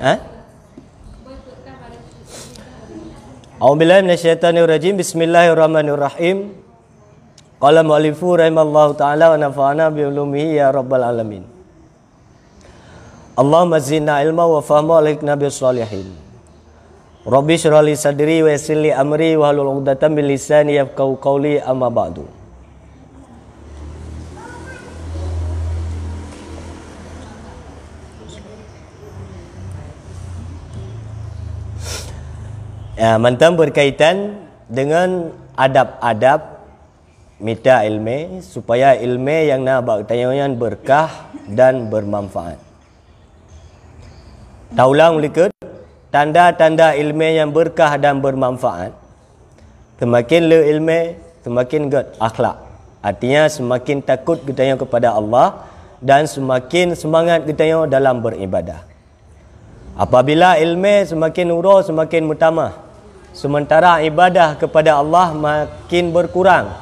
Eh? Ha? Alhamdulillah minas syaitanir rajim Bismillahirrahmanirrahim Qala mu'alifu rahimallahu ta'ala Wa nafa'ana bi'ulumihi ya rabbal alamin Allahumma zinna ilma wa fahma alaik nabi salihin Rabbi syurali sadri wa yasili amri Wa halul uqdatan bil yafkau qawli amma ba'du Ya, ah, mantan berkaitan dengan adab-adab minta ilmu supaya ilmu yang nak bak tanyaan berkah dan bermanfaat. Taulang lihat tanda-tanda ilmu yang berkah dan bermanfaat. Semakin le ilmu, semakin gut akhlak. Artinya semakin takut kita kepada Allah dan semakin semangat kita dalam beribadah. Apabila ilmu semakin nurul, semakin mutamah sementara ibadah kepada Allah makin berkurang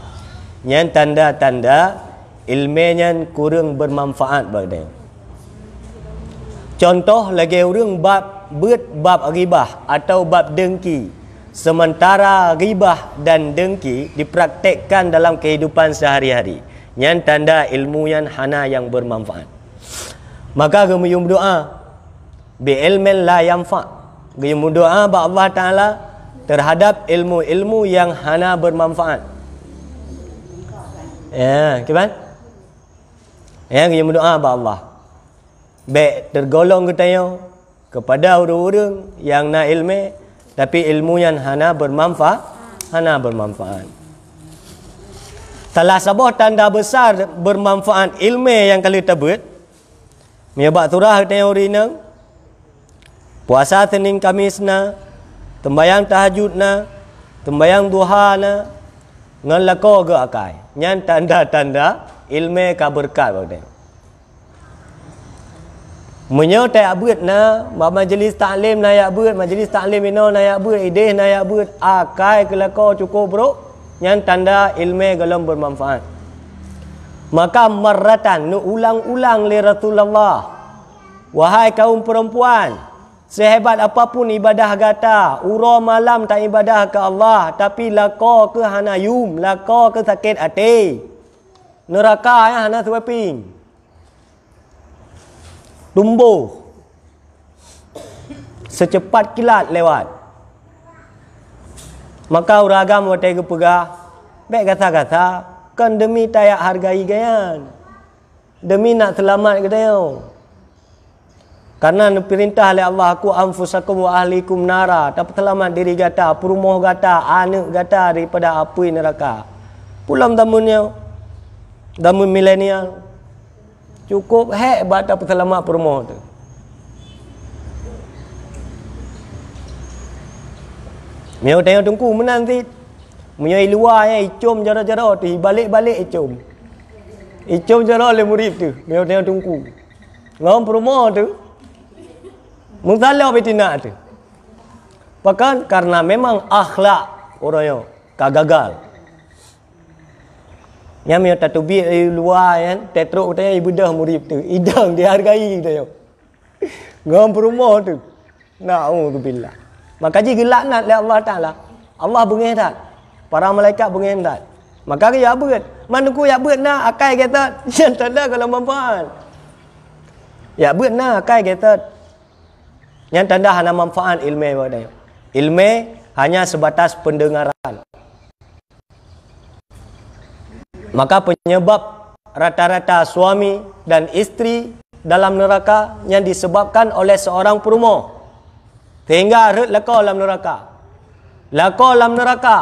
yang tanda-tanda ilmenya kurang bermanfaat bagi contoh lagi orang bab bet bab ribah atau bab dengki sementara ribah dan dengki dipraktekkan dalam kehidupan sehari-hari yang tanda ilmu yang hana yang bermanfaat maka gemuyum doa bi ilmin la yanfa kami berdoa ba Allah taala terhadap ilmu-ilmu yang hana bermanfaat. Ya, kiban. Okay, yang yang berdoa kepada Allah. Baik tergolong kita yang kepada orang-orang yang nak ilmu tapi ilmu yang hana bermanfaat, hana bermanfaat. Salah sebuah tanda besar bermanfaat ilmu yang kali tebut. Menyebab turah kutanya orang-orang. Puasa senin kamis na tembayang tahajud na tembayang duha na ngan lako ge akai nyan tanda-tanda ilme ka berkat bang de menyo ta abut na ba majlis taklim na ya abut majlis taklim ino na ya abut ide na ya abut akai ke cukup bro nyan tanda ilmu galam bermanfaat maka maratan, nu ulang-ulang li Rasulullah wahai kaum perempuan Sehebat apapun ibadah gata, ura malam tak ibadah ke Allah, tapi lako ke hanayum, lako ke sakit hati. Neraka ya hana sweeping. Tumbuh. Secepat kilat lewat. Maka uragam wate ke pega. Bek kata-kata, kan demi tayak hargai gayan. Demi nak selamat ke dia. Karena perintah oleh Allah aku anfusakum wa ahlikum nara. Tapi telamat diri gata, perumoh gata, anak gata daripada api neraka. Pulam damunnya. Damun milenial. Cukup hek buat tapi telamat perumoh tu. Miao tengok tungku menanti. Miao luar ya icum jara-jara tu balik-balik icum. Icum jara le murid tu. Miao tengok tungku. Ngam perumoh tu. Muntalah betina tu. Pakan karena memang akhlak orang yang kagagal. Yang mereka tak tubi luar kan. Tetruk katanya ibu dah murid tu. Idang dihargai kita yo. Ngam perumah tu. Nak umur tu bila. Maka je gelak nak lihat Allah Ta'ala. Allah bengih tak? Para malaikat bengih tak? Maka ke ya berat? Mana ku ya berat nak? Akai kata. Yang tak kalau mampuan. Ya berat nak akai kata. Yang tanda hana manfaat ilmu pada Ilmu hanya sebatas pendengaran. Maka penyebab rata-rata suami dan isteri dalam neraka yang disebabkan oleh seorang perumo. Sehingga rut laka dalam neraka. Laka dalam neraka.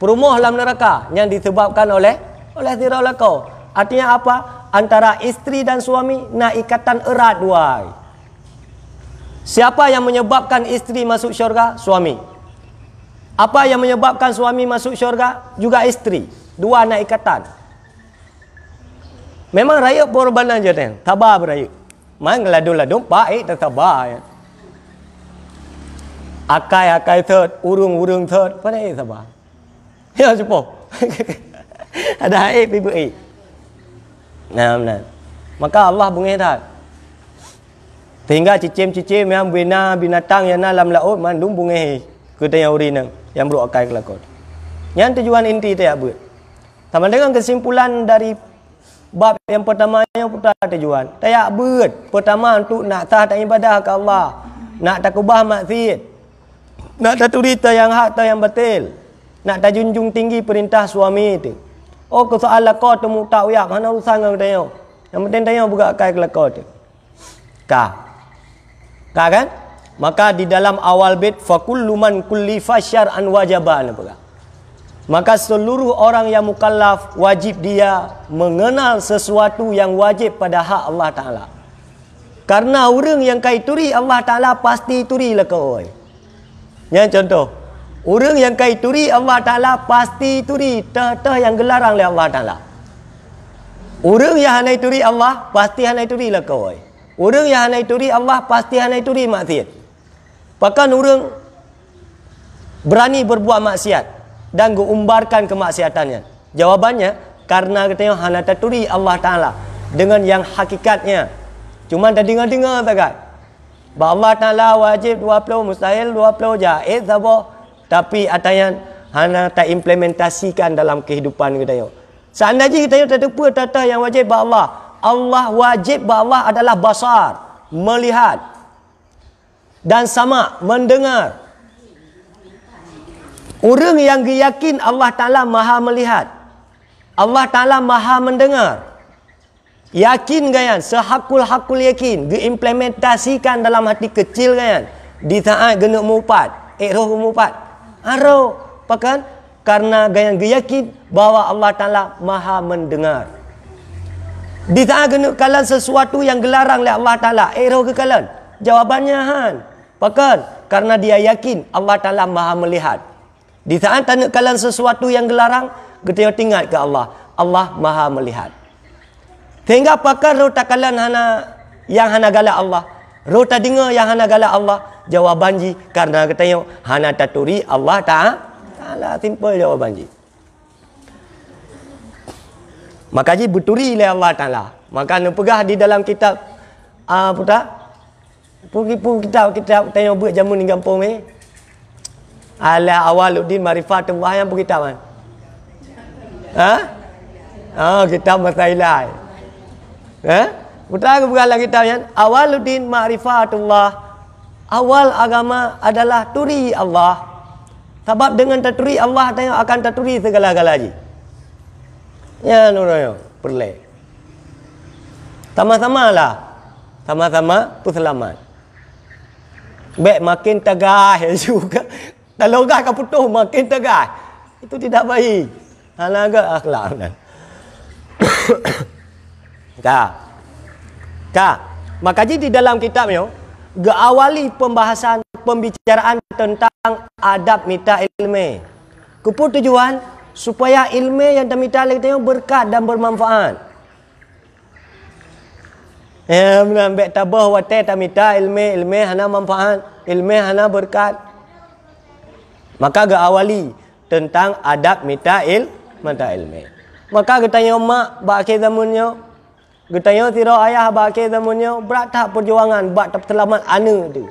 Perumo dalam neraka yang disebabkan oleh oleh tirau laka. Artinya apa? Antara isteri dan suami nak ikatan erat dua. Siapa yang menyebabkan isteri masuk syurga? Suami. Apa yang menyebabkan suami masuk syurga? Juga isteri. Dua anak ikatan. Memang raya pengorbanan je. Tabah beraya. Main geladu-ladu. Baik tak tabah. Ya. Akai-akai third. Urung-urung third. Pada air sabar. Ya, cepat. Ada air, pipa air. Nah, nah. Maka Allah tak. Sehingga cicim-cicim yang bina binatang yang dalam laut mandung bungeh kita yang urin yang beruk akai kelakot. Yang tujuan inti tu apa? Sama dengan kesimpulan dari bab yang pertama yang putra tujuan. Tayak buat pertama untuk nak tah tak ibadah ke Allah. Nak takubah maksiat. Nak taturita yang hak tak yang betul. Nak tajunjung tinggi perintah suami itu. Oh kesoalan kau temu tak uyak. Mana usah kau tanya. Yang penting tanya buka akai kelakot tu. Kah? Tak kan? Maka di dalam awal bait fakullu man kullifa syar'an wajaban apa kan? Maka seluruh orang yang mukallaf wajib dia mengenal sesuatu yang wajib pada hak Allah Taala. Karena orang yang kaituri Allah Taala pasti turi lah kau. Ya contoh. Orang yang kaituri Allah Taala pasti turi tah yang gelarang oleh Allah Taala. Orang yang hanai turi Allah pasti hanai turi lah kau. Orang yang hanai turi Allah pasti hanai turi maksiat. Bahkan orang berani berbuat maksiat dan mengumbarkan kemaksiatannya. Jawabannya karena kita katanya hanai turi Allah Taala dengan yang hakikatnya. Cuma tadi dengar-dengar tak, Bahawa Allah Taala wajib dua 20 mustahil puluh jaiz sabo tapi atanya hanya tak implementasikan dalam kehidupan kita. yo. Seandainya kita terdepa tata yang wajib bawa. Allah Allah wajib bahawa Allah adalah basar melihat dan sama mendengar orang yang yakin Allah Ta'ala maha melihat Allah Ta'ala maha mendengar yakin gayan kan, sehakul-hakul yakin diimplementasikan dalam hati kecil gayan kan, di taat genuk mupat ikhroh eh, mupat arau ah, pakan karena gayan kan, yakin bahawa Allah Ta'ala maha mendengar Bid'ah kena kalan sesuatu yang gelarang oleh Allah Ta'ala. Error eh, ke kalan? Jawabannya Han. Pakan? Karena dia yakin Allah Ta'ala maha melihat. Di saat tanya kalan sesuatu yang gelarang, kita ingat ke Allah. Allah maha melihat. Sehingga pakan roh tak kalan hana, yang hana galak Allah. Roh tak dengar yang hana galak Allah. Jawabannya, karena kita tanya, hana taturi Allah Ta'ala. Simple jawabannya. Makanya buturi oleh Allah Ta'ala. Maka anda pegah di dalam kitab. Uh, apa tak? kita kita tanya buat jamu ni gampang ni. Ala awaluddin marifah tembah yang kita kan? Ha? Oh, kita masailah. Ha? Kutah aku ha? beralah lagi tanya. awaluddin marifatullah. Awal agama adalah turi Allah. Sebab dengan taturi Allah tanya akan taturi segala-galanya. Ya nuraya perle. Sama-sama lah. Sama-sama selamat. Baik makin tegah ya juga. Kalau gah kau putuh makin tegah. Itu tidak baik. Halaga akhlak. Ka. Ka. Ka. Maka di dalam kitab yo, oh. geawali pembahasan pembicaraan tentang adab mita ilmu. Kupu tujuan supaya ilmu yang kami talik tengok berkat dan bermanfaat. Ya, menambah tabah wa ta mita ilmu ilmu hana manfaat, ilmu hana berkat. Maka ga awali tentang adab mita il mata ilmu. Maka kita tanya mak ba zamannya. Kita tanya tiro ayah ba zamannya berat tak perjuangan buat terselamat ana tu.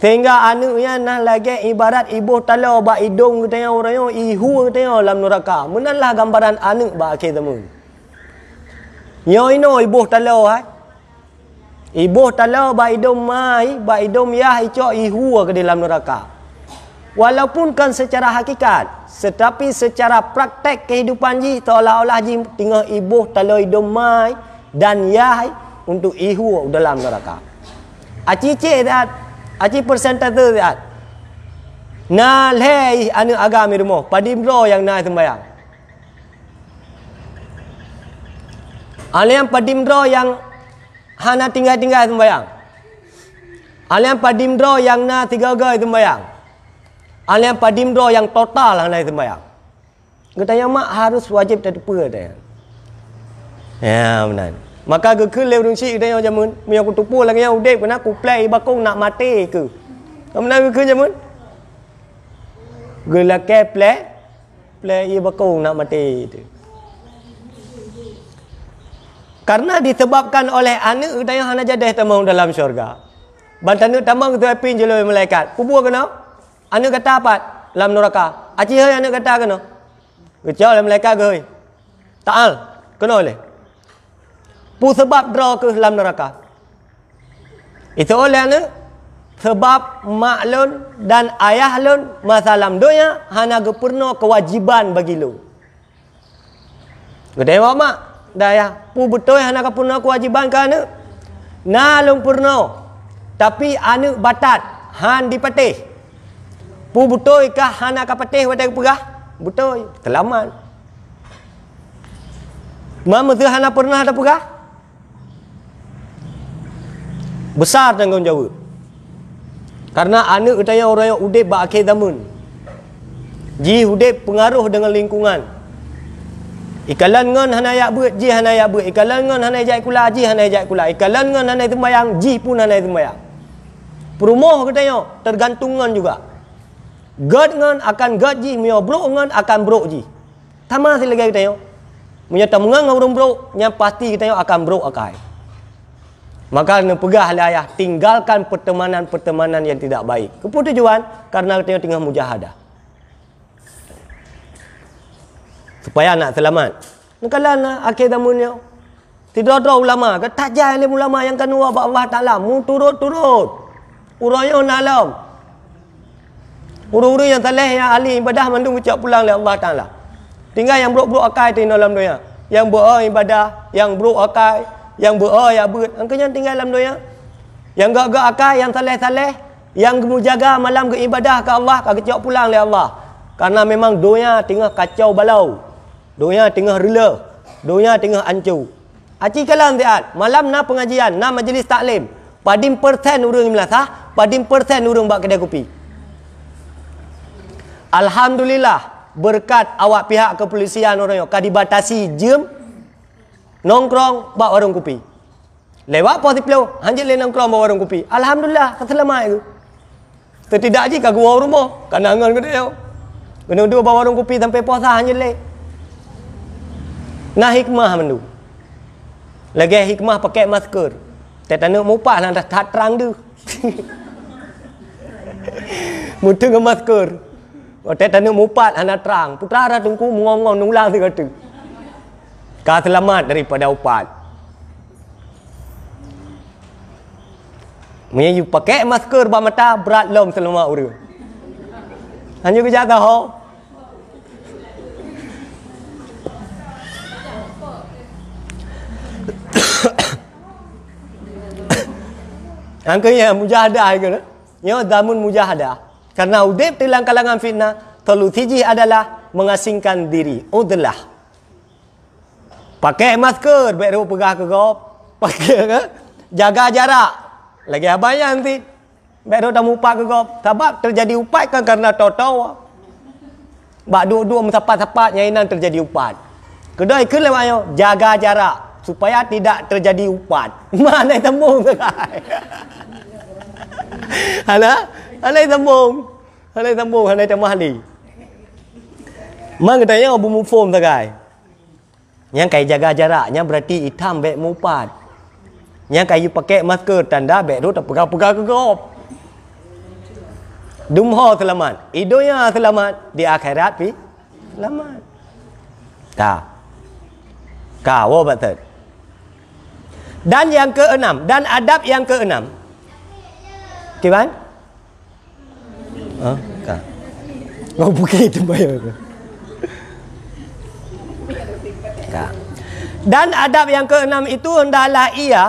Sehingga anaknya nak lagi ibarat ibu tala ba hidung katanya orang yang ihu katanya dalam neraka. Menanlah gambaran anak ba akhir zaman. Nyo ino ibu tala, hai. Eh. Ibu tala ba hidung mai ba hidung yah ico ihu ke dalam neraka. Walaupun kan secara hakikat tetapi secara praktek kehidupan ji tolah olah ji tengah ibu tala hidung mai dan yah untuk ihu dalam neraka. Acice dah aci persentase zat na leh anu agami rumo padimro yang na sembayang alian padimro yang hana tinggal-tinggal sembayang alian padimro yang na tiga-tiga sembayang alian padimro yang total na itu bayang. kita yang mak harus wajib tadi pula ya benar Maka ke ke lewung si ide yang jamun, mian aku tupu lagi yang udah pernah aku play bakau nak mati ke. Kamu nak ke jamun? Gila ke play? Play bakau nak mati itu. Karena disebabkan oleh anak ide yang hanya jadi temu dalam syurga. Bantan itu tambah ketua pin jelo malaikat. Kubu kena. Anak kata apa? Dalam neraka. Aci hai anak kata kena. Kecuali lah malaikat ke. Taal. Kena oleh pu sebab draw ke dalam neraka itu oleh ne sebab maklun dan ayah lun masalam dunia hana gepurno kewajiban bagi lu gede wa mak daya pu betoi hana gepurno kewajiban ke ne na lum purno tapi anu batat han dipetih pu betoi ke hana ka petih wadai pegah betul kelaman Mama tu hana pernah ada pegah? besar tanggungjawab karena anak utanya orang yang udib berakhir damun ji udib pengaruh dengan lingkungan ikalan ngon hanai ayak buat ji hanai ayak buat ikalan ngon hanai jai kula ji hanai jai kula ikalan ngon hanai temayang ji pun hanai temayang perumah katanya tergantung tergantungan juga gerd ngon akan gerd ji mio brok ngon akan brok ji tamah sila gaya katanya punya temungan ngon brok yang pasti katanya akan brok akai okay. Maka kena pegahlah ayah tinggalkan pertemanan-pertemanan yang tidak baik. Kepu tujuan karena kita tengah mujahadah. Supaya anak selamat. Nakala nak akhir zamannya. Tidak ada ulama ke tak jadi lah ulama yang kan wa Allah Taala mu turut-turut. nak nalam. Uru-uru yang saleh yang ahli ibadah mandu ucap pulang oleh Allah Taala. Tinggal yang buruk-buruk akai di dalam dunia. Yang buruk ibadah, yang buruk akai, yang berah oh, ya ber angka yang tinggal dalam dunia yang gak gak akal yang saleh-saleh yang menjaga malam ke ibadah ke Allah ke cak pulang oleh Allah karena memang dunia tengah kacau balau dunia tengah rela dunia tengah ancu aci kalam diat malam na pengajian na majlis taklim padim persen urung melasa ha? padim persen urung buat kedai kopi alhamdulillah berkat awak pihak kepolisian orang yang kadibatasi jem nongkrong bawa warung kopi. Lewat pos diplo, hanya lain nongkrong bawa warung kopi. Alhamdulillah, keselamatan itu. Tertidak aja kagum orang rumah. Kanangan ke dia. Kena dua bawa warung kopi sampai puasa hanya lain. Nah hikmah mandu. Lagi hikmah pakai masker. Tetana mupah lah dah tak terang tu. Mutu ke masker. Tetana oh, mupah lah dah terang. Putra tungku tunggu mengong-ngong nulang tu kau selamat daripada upat. Mereka you pakai masker bawah mata berat lom selama ura. Hanya kerja tak ho. Angkanya mujahadah itu. Ya, damun mujahadah. Karena udep dalam kalangan fitnah, tolu tiji adalah mengasingkan diri. Udlah. Pakai masker, baik dia pegah ke kau. Pakai ke? Ha? Jaga jarak. Lagi abang yang nanti. Baik dia mupak ke kau. Sebab terjadi upah kan kerana tau-tau. Ha? Bak dua-dua mesapat-sapat nyainan terjadi upah. Kedai ke lewat yang jaga jarak. Supaya tidak terjadi upah. Mana yang sembung ke kai? Hala? mana yang sembung. Hala yang sembung. Hala yang sembung. Hala yang sembung. Mang katanya abu mufum sekarang. Yang kaya jaga jaraknya berarti hitam baik mupat. Yang kaya pakai masker tanda baik rot apa apa kegop. Dumho selamat. Idonya selamat di akhirat pi. Selamat. Ta. kau, wo oh, betul. Dan yang keenam dan adab yang keenam. Kiban? Ha? Kau Ngau bukit tu bayar mereka. Dan adab yang keenam itu hendaklah ia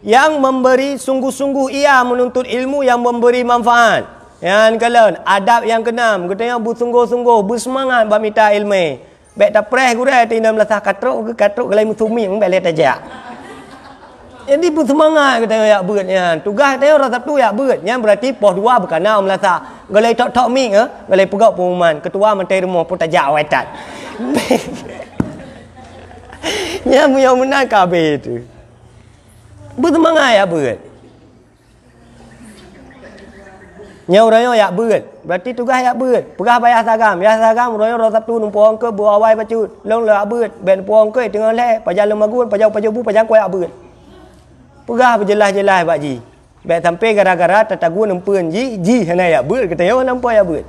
yang memberi sungguh-sungguh ia menuntut ilmu yang memberi manfaat. Yang kalian adab yang keenam kita yang buat sungguh sungguh bersemangat berminta ilmu. Baik tak pres gura tindam lasah katrok ke katrok galai musumi yang balik aja. Jadi bersemangat kita ya beratnya. Tugas kita orang satu ya beratnya berarti poh dua bukan nak melasa. Galai tak tok mik ke, eh. galai pegak pengumuman ketua menteri rumah pun tak jawab eh, tak. Nya munyo munak kabe itu. tu. Bertemangai apa kan? Nya orang yang yak buat. Berarti tugas yak buat. Pegah bayar sagam. Ya sagam royo rosak tu. numpong ke buah wai pacut. Long la buat. Bent puang ke tengah leh. Pajang lemah gun, pajang pajang bu, pajang kuat buat. Pegah berjelas jelah pak ji. Bek sampai gara-gara tatagu nempun ji ji hanai yak buat. Kita yo nampo yak buat.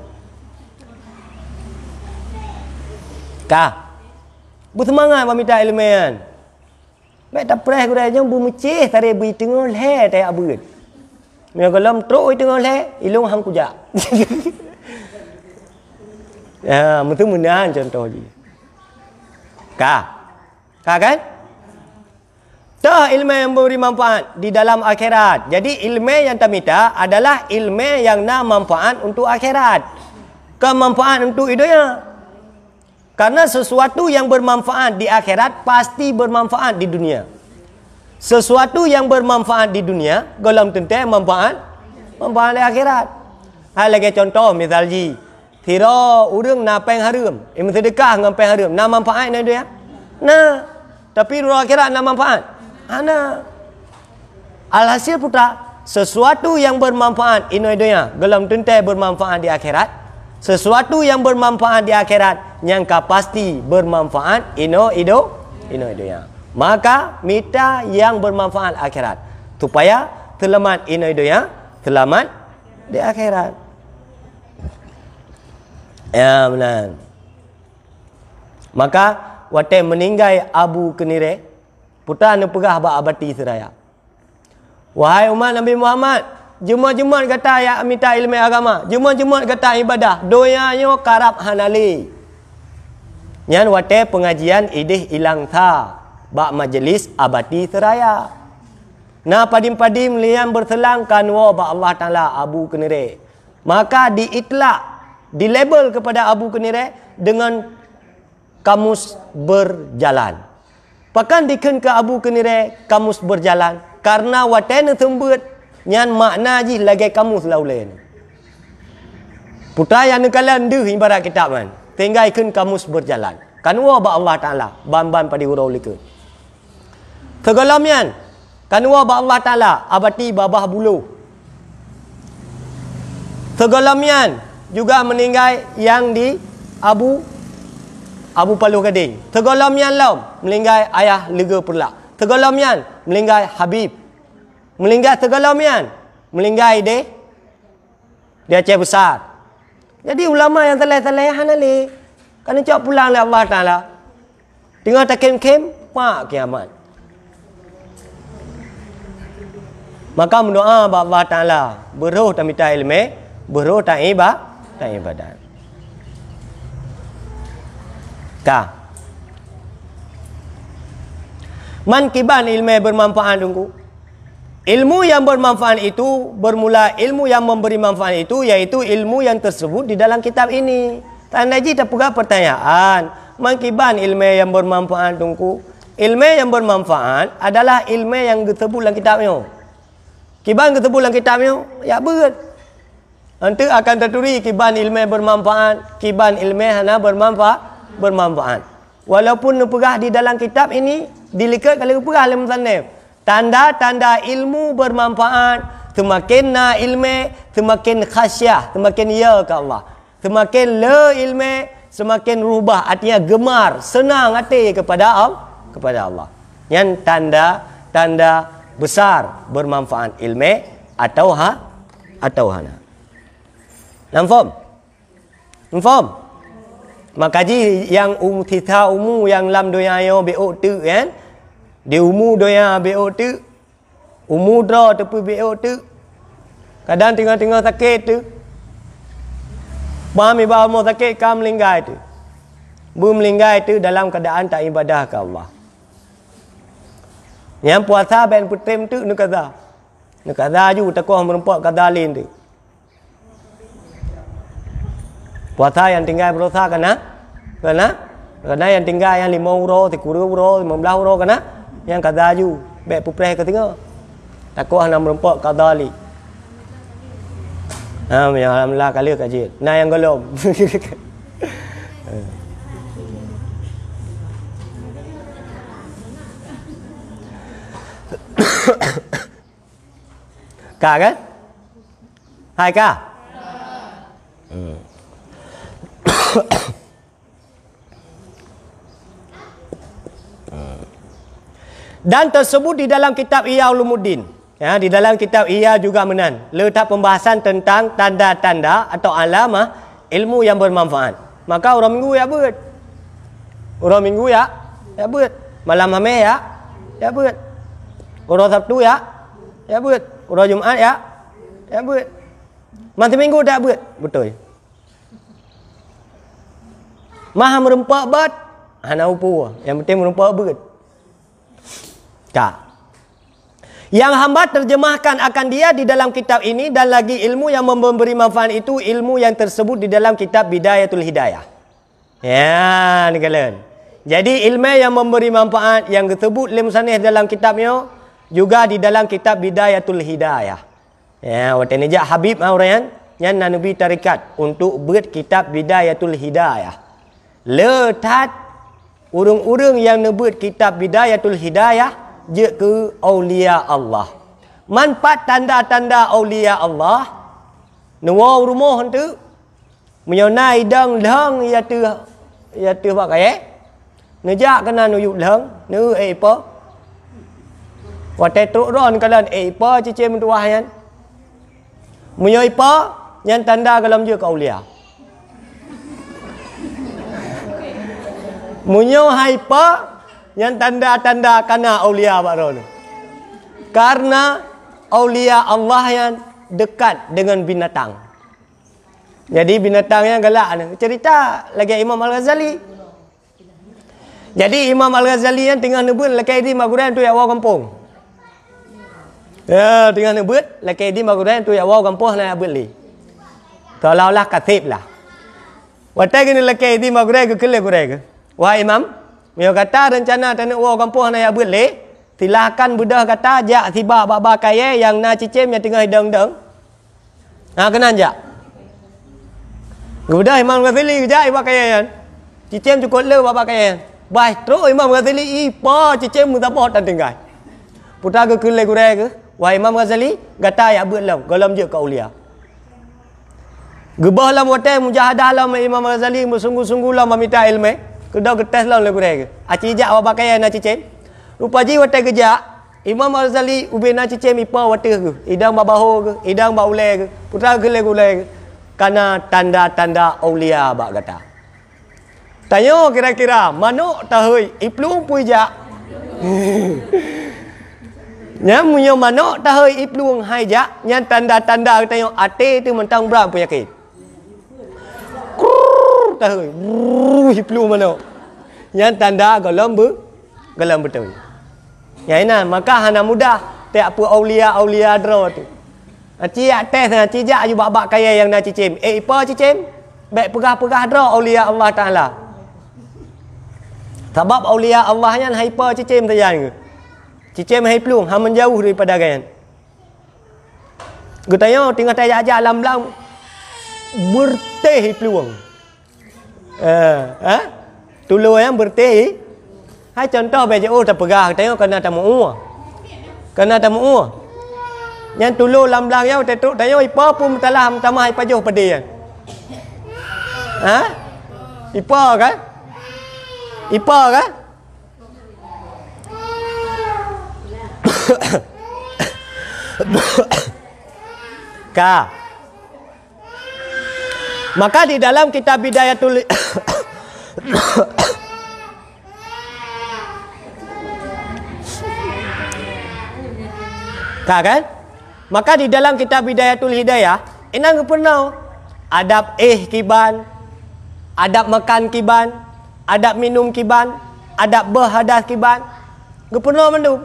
Kah? Bersemangat buat minta ilmu kan. Baik tak pernah aku dah jom bu mecih tarik bui tengah leh tak abut. Mereka lom mentruk bui tengah leh, ilung hang kujak. ya, mesti menahan contoh je. Ka. Ka kan? Tah ilmu yang memberi manfaat di dalam akhirat. Jadi ilmu yang terminta adalah ilmu yang nak manfaat untuk akhirat. Kemanfaat kan untuk hidupnya. Karena sesuatu yang bermanfaat di akhirat pasti bermanfaat di dunia. Sesuatu yang bermanfaat di dunia, golong tentu manfaat, manfaat di akhirat. Hai lagi contoh misalnya, tiro urung na peng harum, im sedekah ngam peng harum, na manfaat na dia. Na, tapi di akhirat na manfaat. Ana. Ah, Alhasil putra, sesuatu yang bermanfaat inoidonya, golong tentu bermanfaat di akhirat, sesuatu yang bermanfaat di akhirat yang kau pasti bermanfaat ino ido ino ido ya maka minta yang bermanfaat akhirat supaya selamat ino ido ya selamat di akhirat ya benar maka waktu meninggai abu kenire putra nepegah abah abati seraya wahai umat nabi muhammad Jumat-jumat kata ya minta ilmu agama. Jumat-jumat kata ibadah. yo karap hanali. Nyan wate pengajian idih ilang tha. Bak majlis abadi seraya. Na padim-padim liam berselang kanwa ba Allah Ta'ala Abu Kenire. Maka di label kepada Abu Kenire dengan kamus berjalan. Pakan dikenka Abu Kenire kamus berjalan. Karena watene sembut Nyan makna ji lagi kamu selalu lain. Putra yang nakalan di ibarat kitab kan. Tinggal ikan kamus berjalan. Kan wa ba Allah Ta'ala. Ban-ban pada hurau leka. Segalam yan. Kan wa ba Allah Ta'ala. Abati babah bulu. Segalam yan. Juga meninggal yang di Abu Abu Paluh Gading. Segalam yan lom. Meninggal ayah lega perlak. Segalam yan. Meninggal Habib melinggah mian, melinggai ide, dia Aceh besar jadi ulama yang telah-telah yang hanali kerana cakap pulang oleh Allah Ta'ala dengar tak kem-kem pak kiamat maka mendoa Allah Ta'ala beruh tak minta ilmu beruh tak ibadah tak ibadah kah Man kiban ilmu bermanfaat dungku. Ilmu yang bermanfaat itu bermula ilmu yang memberi manfaat itu yaitu ilmu yang tersebut di dalam kitab ini. Tandaji terpuga pertanyaan, mengkiban ilmu yang bermanfaat tungku. Ilmu yang bermanfaat adalah ilmu yang tersebut dalam kitabnya. Kiban tersebut dalam kitabnya, ya berat. Nanti akan tertulis kiban ilmu yang bermanfaat, kiban ilmu hana bermanfaat, bermanfaat. Walaupun nupegah di dalam kitab ini, dilikat kalau nupegah dalam sana tanda-tanda ilmu bermanfaat semakin na ilmu semakin khasyah semakin ya ke Allah semakin le ilmu semakin rubah artinya gemar senang hati kepada Allah kepada Allah yang tanda tanda besar bermanfaat ilmu atau ha atau hana nampak nampak makaji yang umtita umu yang lam dunia yo beuk tu kan dia umur doya BO tu. Umur dah tepi BO tu. Kadang tengah-tengah sakit tu. Mami bawa mau sakit kau melinggai tu. Bu melinggai tu dalam keadaan tak ibadah ke Allah. Yang puasa ben putem tu nu kaza. Nu kaza ju takoh merempak kaza lin tu. Puasa yang tinggal berusaha kena. Kena. Kena yang tinggal yang lima uro, tiga uro, lima belah uro kena yang kada ju baik pupreh ketiga takuah nam rempok kada li Um, ha, ya alhamdulillah kali kaji. Na yang golom. ka kan? Hai ka? Eh. dan tersebut di dalam kitab Iya Ulumuddin ya di dalam kitab Iya juga menan letak pembahasan tentang tanda-tanda atau alamah ilmu yang bermanfaat maka orang minggu ya buat orang minggu ya ya buat malam hame ya ya buat orang sabtu ya ya buat orang jum'at ya ya buat masa minggu tak buat betul maha merempak bat hana upu yang penting merempak buat tak. Yang hamba terjemahkan akan dia di dalam kitab ini dan lagi ilmu yang memberi manfaat itu ilmu yang tersebut di dalam kitab Bidayatul Hidayah. Ya, ni kalian. Jadi ilmu yang memberi manfaat yang tersebut Lim Sanih dalam kitabnya juga di dalam kitab Bidayatul Hidayah. Ya, waktu ni jak Habib Aurian ah, yang Nabi tarikat untuk buat kitab Bidayatul Hidayah. Letat urung-urung yang nebut kitab Bidayatul Hidayah dia ke aulia Allah. Manfaat tanda-tanda aulia Allah. Nuwa rumah tu menyonai dang dang ya tu ya tu apa kaya? Neja kena nuyu dang nu apa? Eh, Wate tu ron kalan apa eh, cici mentuah yan? Muyo apa? Yang tanda kalam je kaulia. Munyo hai apa? yang tanda-tanda kena aulia Abarul. Karena aulia Allah yang dekat dengan binatang. Jadi binatang yang gelak Cerita lagi Imam Al-Ghazali. Jadi Imam Al-Ghazali yang tengah nebut lelaki di Maguran tu yang awal kampung. Ya, tengah nebut lelaki di Maguran tu yang awal kampung lah nak beli. Kalau lah katib lah. Waktu ini lelaki di Maguran ke kele kurai ke? Wah Imam, dia kata rencana tanah uang kampung nak yang boleh. Silakan budak kata jak tiba baba kaya yang na cicim yang tengah hidung-hidung. Ha kena jak. Budak Imam Ghazali jak ibu kaya yang. Cicim cukup le baba kaya yang. Baik terus Imam Ghazali ipa cicim mutapa tak tinggal. putar ke kele kure ke? Wah Imam Ghazali kata yang belum. Golam je ke uliah. Gebah lah muatai mujahadah lah Imam Ghazali bersungguh-sungguh lah meminta ilmu. Kedau ke tes lawan lekurai ke. Aci jejak awak pakai yang nak cicin. Rupa ji watak kejak. Imam Al-Zali ubin nak cicin ipa watak ke. Idang babaho ke. Idang baule ke. Putra ke lekulai ke. Kana tanda-tanda awliya bak kata. Tanya kira-kira. Mana tahu iplung pun jak. Yang punya mana tahu iplung hai jak. Yang tanda-tanda kita tanya. Ate tu mentang berapa penyakit tahu. Ruh peluh mana. Yang tanda galam ber galam betawi. Ya ina lah, maka anak muda tiap apa aulia aulia dro tu. Aci ha, ya test nah cija ayu babak kaya yang nak cicim. Eh ipa cicim? Baik pegah-pegah dro aulia Allah Taala. Sebab aulia Allah nya haipa cicim tayan ke. Cicim hai peluh ha menjauh daripada gayan. Gutayo tinggal tayak aja alam-alam berteh peluang. Alam ha? Eh, eh? Tulu yang bertih. Hai contoh baju oh tak pegang tengok kena tak mau. Kena tak mau. Yang tulur lam-lam yau tetu tayo ipa pun telah ipa ipajo pedih. Kan? Ha? Ipa ke? Ipa ke? ka Maka di dalam kitab bidaya tulis Tak kan? Maka di dalam kitab bidayah tulis hidayah Inang penuh. Adab eh kiban Adab makan kiban Adab minum kiban Adab berhadas kiban Gak pernah mandu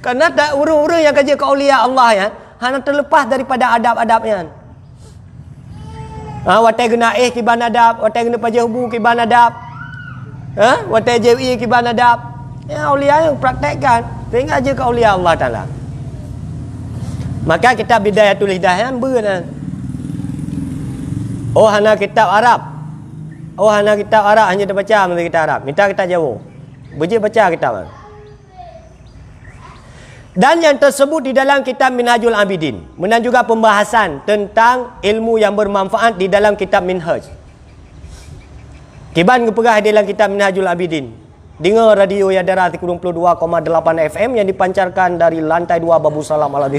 Kerana tak urung-urung yang kerja ke Allah ya Hanya terlepas daripada adab-adabnya Hanya Ha, watai guna eh kiban adab, watai guna pajah hubu kiban adab. Ha, watai jewi kiban adab. Ya, awliya yang praktekkan. Tengok aja ke awliya Allah Ta'ala. Maka kita bidaya tulis dah yang berkenan. Oh, hana kitab Arab. Oh, hana kitab Arab. Hanya terbaca menteri kita Arab. Minta kita jawab, Berjaya baca kitab. Ha? dan yang tersebut di dalam kitab Minhajul Abidin dan juga pembahasan tentang ilmu yang bermanfaat di dalam kitab Minhaj Kiban kepegah di dalam kitab Minhajul Abidin dengar radio yang ada darah 22,8 FM yang dipancarkan dari lantai 2 Babu Salam ala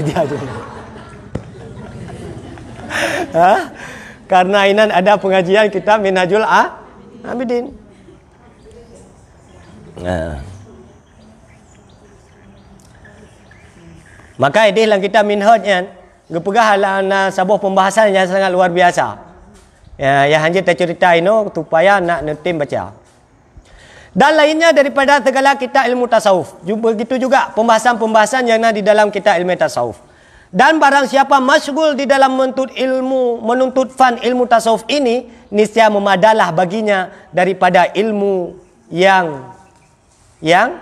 Ha? Karena Inan ada pengajian kitab Minhajul A? Abidin. Nah. Ha. Maka ini lah kita minhaj kan. Gepegah lah eh, nah, sebuah pembahasan yang sangat luar biasa. Ya, yang hanya tercerita ini supaya nak nutim baca. Dan lainnya daripada segala kita ilmu tasawuf. Begitu juga pembahasan-pembahasan yang ada di dalam kita ilmu tasawuf. Dan barang siapa masyugul di dalam menuntut ilmu, menuntut fan ilmu tasawuf ini, niscaya memadalah baginya daripada ilmu yang yang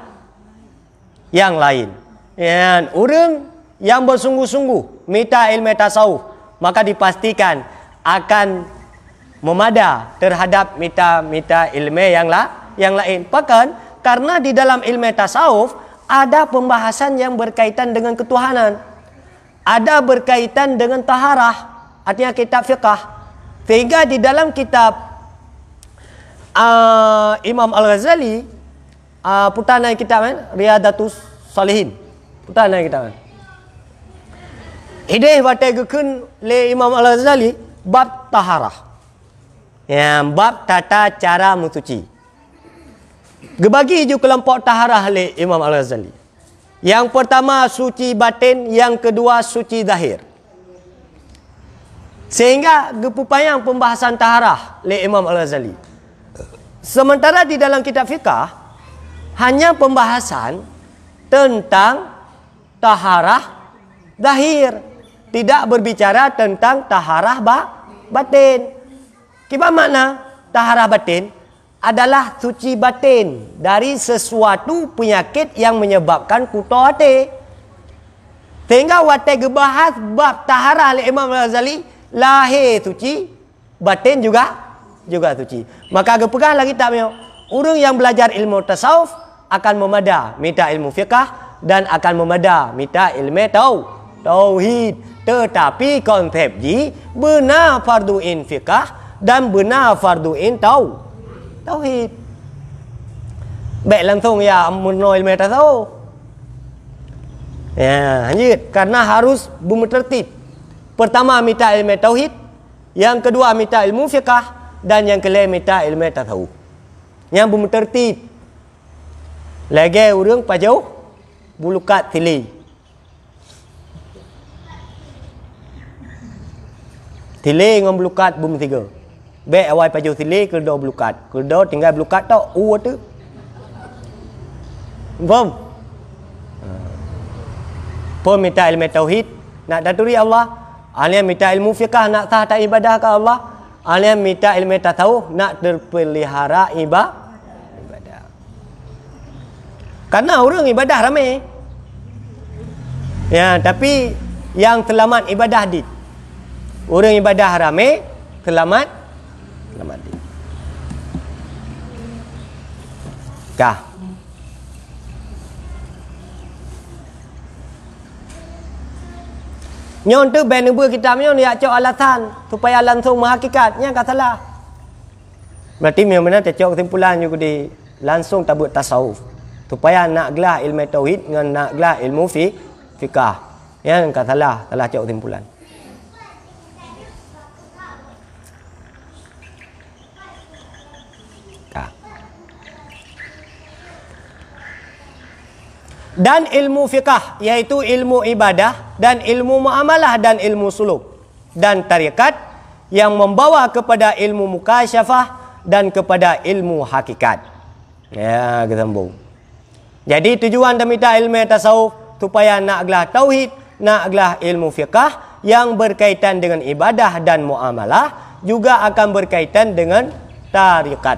yang lain. Dan orang yang bersungguh-sungguh minta ilmu tasawuf maka dipastikan akan memada terhadap minta-minta ilmu yang la, yang lain. Pakan? karena di dalam ilmu tasawuf ada pembahasan yang berkaitan dengan ketuhanan. Ada berkaitan dengan taharah, artinya kitab fiqah. Sehingga di dalam kitab uh, Imam Al-Ghazali uh, ah, putana kitab kan Riyadatus Salihin. Putana kitab kan. Hidayah batagukun le Imam al Azali bab taharah. Ya, bab tata cara mensuci. Gebagi ju kelompok taharah le Imam al Azali. Yang pertama suci batin, yang kedua suci zahir. Sehingga gepupayang pembahasan taharah le Imam al Azali. Sementara di dalam kitab fiqah hanya pembahasan tentang taharah zahir tidak berbicara tentang taharah ba batin. Kita makna taharah batin adalah suci batin dari sesuatu penyakit yang menyebabkan kuto hati. Sehingga wate gebahas bab taharah oleh Imam Al-Ghazali lahir suci batin juga juga suci. Maka gepegah lagi tak meo. Orang yang belajar ilmu tasawuf akan memada minta ilmu fiqah dan akan memada minta ilmu tau tauhid tetapi konsep ji benar fardu infikah dan benar fardu in tau tauhid baik langsung ya menoi meta tau ya hanyut karena harus bumi tertib pertama minta ilmu tauhid yang kedua minta ilmu fiqah dan yang kelima minta ilmu tahu yang bumi tertib lagi orang pajau bulukat tilih Tiling dengan belukat bumi tiga. Baik awal pajuh tiling, keledor belukat. Keledor tinggal blukat tak, uwa tu. Faham? Ha. Pun minta ilmu tauhid, nak daturi Allah. Alian minta ilmu fiqah, nak sah tak ibadah ke Allah. Alian minta ilmu tatau nak terpelihara ibadah. ibadah. Karena orang ibadah ramai. Ya, tapi yang selamat ibadah dia Orang ibadah ramai Selamat Selamat Kah Nyon tu benubu kita nyon ya cok alasan supaya langsung menghakikat yang kata salah. Berarti memang benar tu cok kesimpulan juga di langsung tabut tasawuf. Supaya nak gelah ilmu tauhid dengan nak gelah ilmu fi fikah. Yang kata salah, salah cok kesimpulan. dan ilmu fiqah iaitu ilmu ibadah dan ilmu muamalah dan ilmu suluk dan tarikat yang membawa kepada ilmu mukasyafah dan kepada ilmu hakikat. Ya, kita sambung. Jadi tujuan demita ilmu tasawuf supaya nak gelah tauhid, nak gelah ilmu fiqah yang berkaitan dengan ibadah dan muamalah juga akan berkaitan dengan tarikat.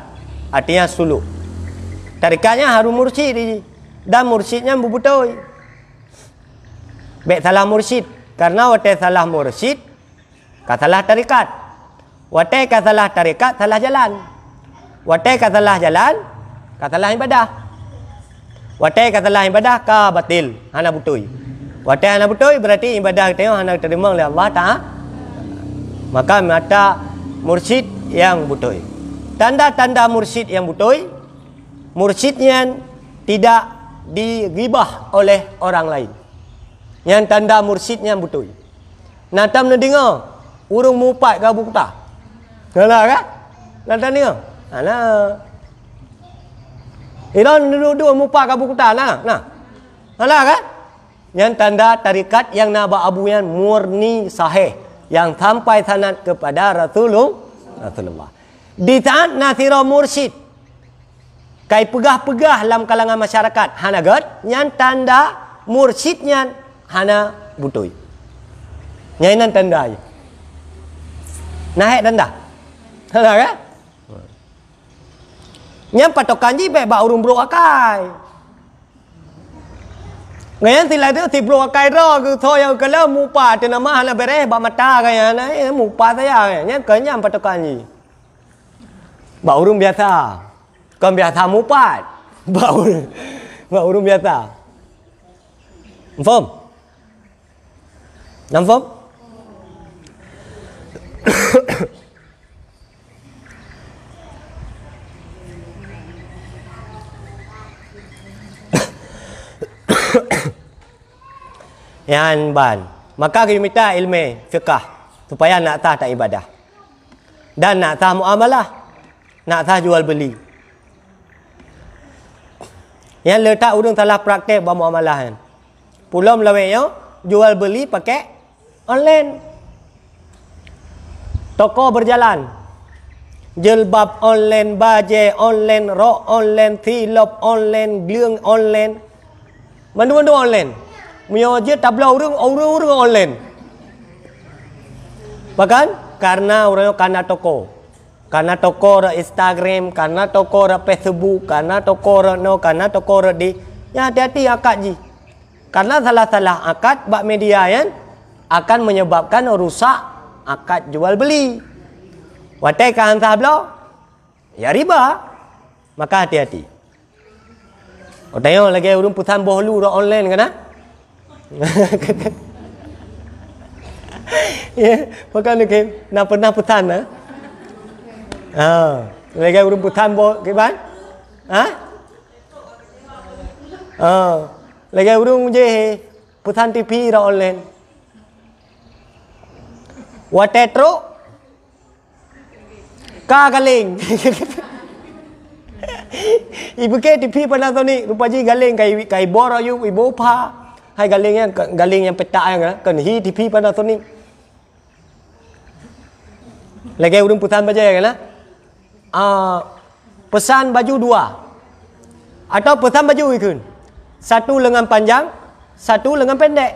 Artinya suluk. Tarikatnya harus mursyid dan mursyidnya membutuhi. Baik salah mursyid. Karena wate salah mursyid, ka salah tarikat. Wate ka salah tarikat, salah jalan. Wate ka salah jalan, ka salah ibadah. Wate ka salah ibadah, ka batil. Hana butuhi. Wate hana butuhi, berarti ibadah kita yang hana terima oleh Allah tak? Maka mata mursyid yang butuhi. Tanda-tanda mursyid yang butuhi, mursyidnya tidak diribah oleh orang lain. Yang tanda mursidnya betul. Natam nak dengar. Urung mupat ke buku tak? Kalah eh? kan? Natam dengar. Ana. Ha, Ila duduk dua mupat ke buku tak? Nah. Nah. kan? Yang tanda tarikat yang nak abu yang murni sahih. Yang sampai sanat kepada Rasulullah. Rasulullah. Ditaat nasirah mursid kai pegah-pegah dalam kalangan masyarakat hana gad nyan tanda nyan hana butoi nyai tanda aja naik tanda hana kan eh? nyam patokan ji be ba urung bro akai ngai ti la ti bro akai ro ku tho ya ka la hana bere ba mata ka ya eh? na mu pa saya eh? nyam ke nyam patokan ji ba urung biasa Kan biasa mupat. Bau. Bau urung biasa. Faham? Nam faham? Yang ban. Maka kita minta ilmu fiqah supaya nak tah tak ibadah. Dan nak tah muamalah. Nak tah jual beli. Yang letak orang salah praktek buat muamalah kan. Pulau melawai yo jual beli pakai online. Toko berjalan. Jelbab online, baje online, rok online, tilop online, gleung online. Mandu-mandu online. Mereka je tabla urung orang online. Bahkan? Karena orang yang toko karena toko re Instagram, karena toko re Facebook, karena toko re no, karena toko re di. Ya hati-hati akad ji. Karena salah-salah akad bak media yang akan menyebabkan rusak akad jual beli. Watai kan sahablo? Ya riba. Maka hati-hati. Kau tengok lagi urung pesan bohlu ro online kena. ya, yeah, maka nak pernah pesan ah. Ha. Lagi rumputan bo ke ban? Ha? Ha. Lagi urung je he. Putan TV ra online. Watetro. Ka galing. Ibu ke TV pada tu ni rupa ji galing kai kai bor ayu lah ibu pa. Hai galing yang galing yang petak yang ah, kan hi TV pada tu ni. Lagi urung putan baje kan? Ha? uh, pesan baju dua atau pesan baju ikun satu lengan panjang satu lengan pendek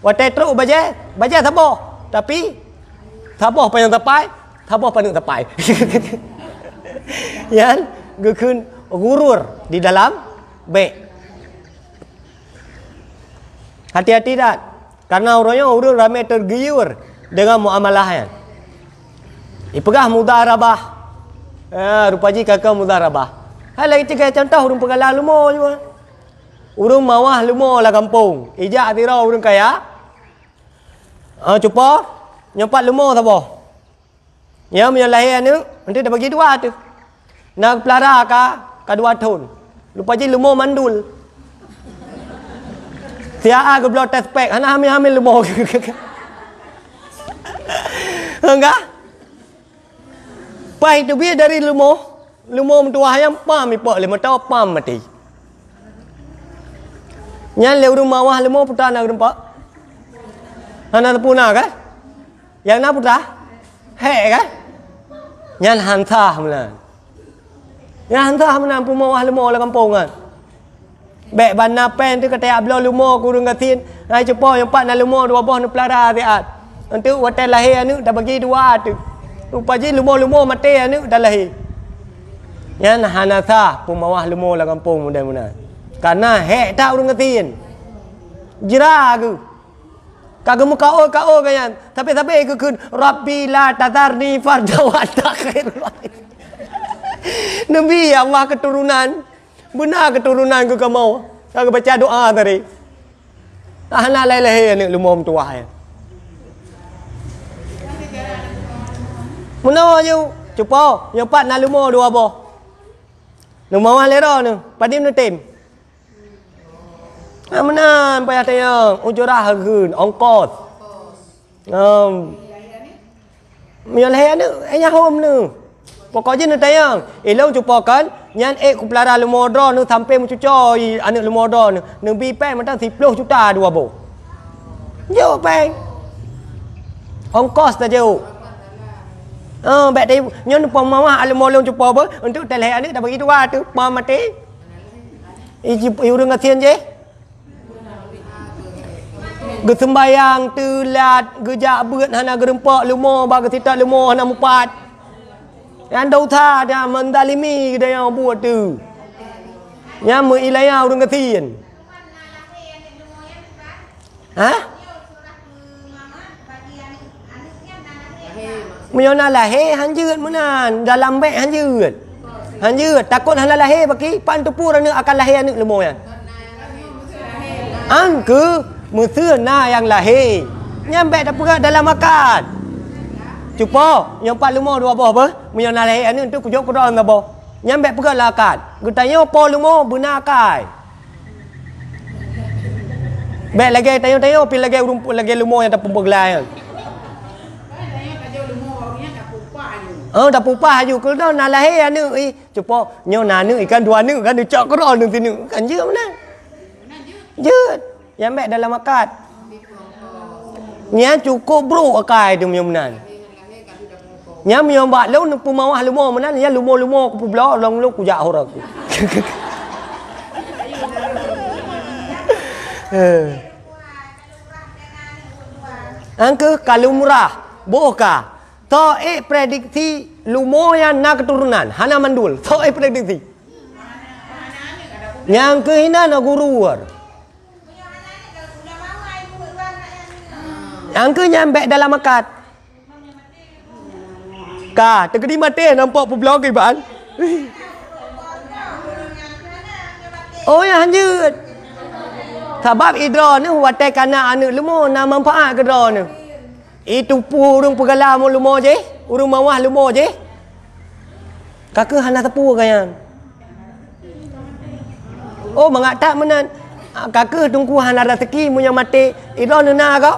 watai teruk baje baje sabar tapi sabar panjang tepai sabar panjang tepai yan gukun gurur di dalam be hati-hati dah karena orangnya orang ramai tergiur dengan muamalah yan dipegah mudah rabah Ah, rupanya kakak mudah rabah. Hal lagi cakap macam tu, urung pengalah lumo juga. Urung mawah lumo lah kampung. Ejak atira urung kaya. Ah, cuba. Nyempat lumo sabo. Yang punya lahir ni, nanti dia bagi dua tu. Nak pelara ka, ka dua tahun. Rupa je lumo mandul. Tiada aku ah, belum test pack. Hana hamil-hamil lumo. Enggak? Pai tu bi dari lumo, lumo mentua ayam pam mi pak lima tahu pam mati. Nyan le urung mawah lumo putah nak rempak. Hana tu puna kan? Yang nak putah? He kan? Nyan hantah mulan. Yang hantah mulan pun mawah lumo la kampung kan. Bek bana pen tu kata ablo ya, lumo kurung katin. Ai cepo yang pak nak lumuh dua boh nak pelara tiat. Untuk watan lahir anu dah bagi dua tu. Upaji lumo-lumo mati anu dah lahir. Ya nah hanatha pemawah lumo la kampung muda-muda. Karena hek tak urung ngatiin. Jira aku. Kagemu muka o ka o kayan. Tapi tapi aku kun rabbi la tadarni farda wa takhir. Nabi Allah keturunan. Benar keturunan aku kamu. Aku baca doa tadi. Tahana lain-lain anu lumo mtuah. Ya. Mana je Cepa Yang pat nak lumur dua apa Lumur mah lera ni Padim ni tim Ha ah, mana Paya tanya Ujurah harun Ongkos Um, Mian leher ni Hanya eh, home ni Pokoknya ni tanya Elong eh, cepa kan Nyan ek kumpulara lumur ni Sampai mencucur Anak lumur ni Nabi peng Mata 10 juta dua apa Jauh peng Ongkos tak jauh Oh, baik tadi nyon pun mama ala molong cepo apa untuk telah ane dah bagi dua tu pom mati. Iji urang ngatian je. Ge sembayang telat ge jak berat hana gerempak lumo ba ge sitat lumo hana mupat. Yang dah utah dia mendalimi dia yang buat tu. Yang mengilai urang ngatian. Ha? Menyona lahir hanjut menan dalam beg hanjut. Hanjut takut hala lahir baki pan tu pura nak akan lahir anak lemo yang. Angku mesti na yang lahir. Nyam beg tapura dalam makan. Cupo yang pan lemo dua boh apa? Menyona lahir anak tu kujok kuda anda boh. Nyam beg pura lakan. Lah Gutanya po lemo buna kai. Baik lagi tanya-tanya pilih lagi rumput lagi lemo yang tak pembelajaran. เออแต่ปูป้าอยู่ก็ต้องนาลาเฮนึงไอ้จุปอเนี่ยนานึงไอ้กันดัวนึงกันเจาะก็รอนึงทีนึงกันยืดนะยืดยาแม่ดัลมากาดเนี่ยจุกโกบรูอากาศดูมีมนั่นเนี่ยมีอมบาดแล้วนึงปูมาว่าลูโมมันนั่นเนี่ยลูโมลูโมกูปูบล้อลองลูกกูอยากหัวเราเออ Angka kalau murah, bohkah? Toi prediksi lumoyan nak keturunan. Hana mandul. Toi prediksi. Yang kehina na guru war. Yang ke nyambek dalam akad. Ka, tegedi mati nampak pun blog ibal. Oh ya hanjut. Sebab idra ni wate kana anak lemo na manfaat ke ni. Itu pu urung pegala mo lumo je. Urung mawah lumo je. Kakak hana tepu kaya. Oh mangat tak menan. Kakak tungku hana rezeki munya mate. Iro nena ka?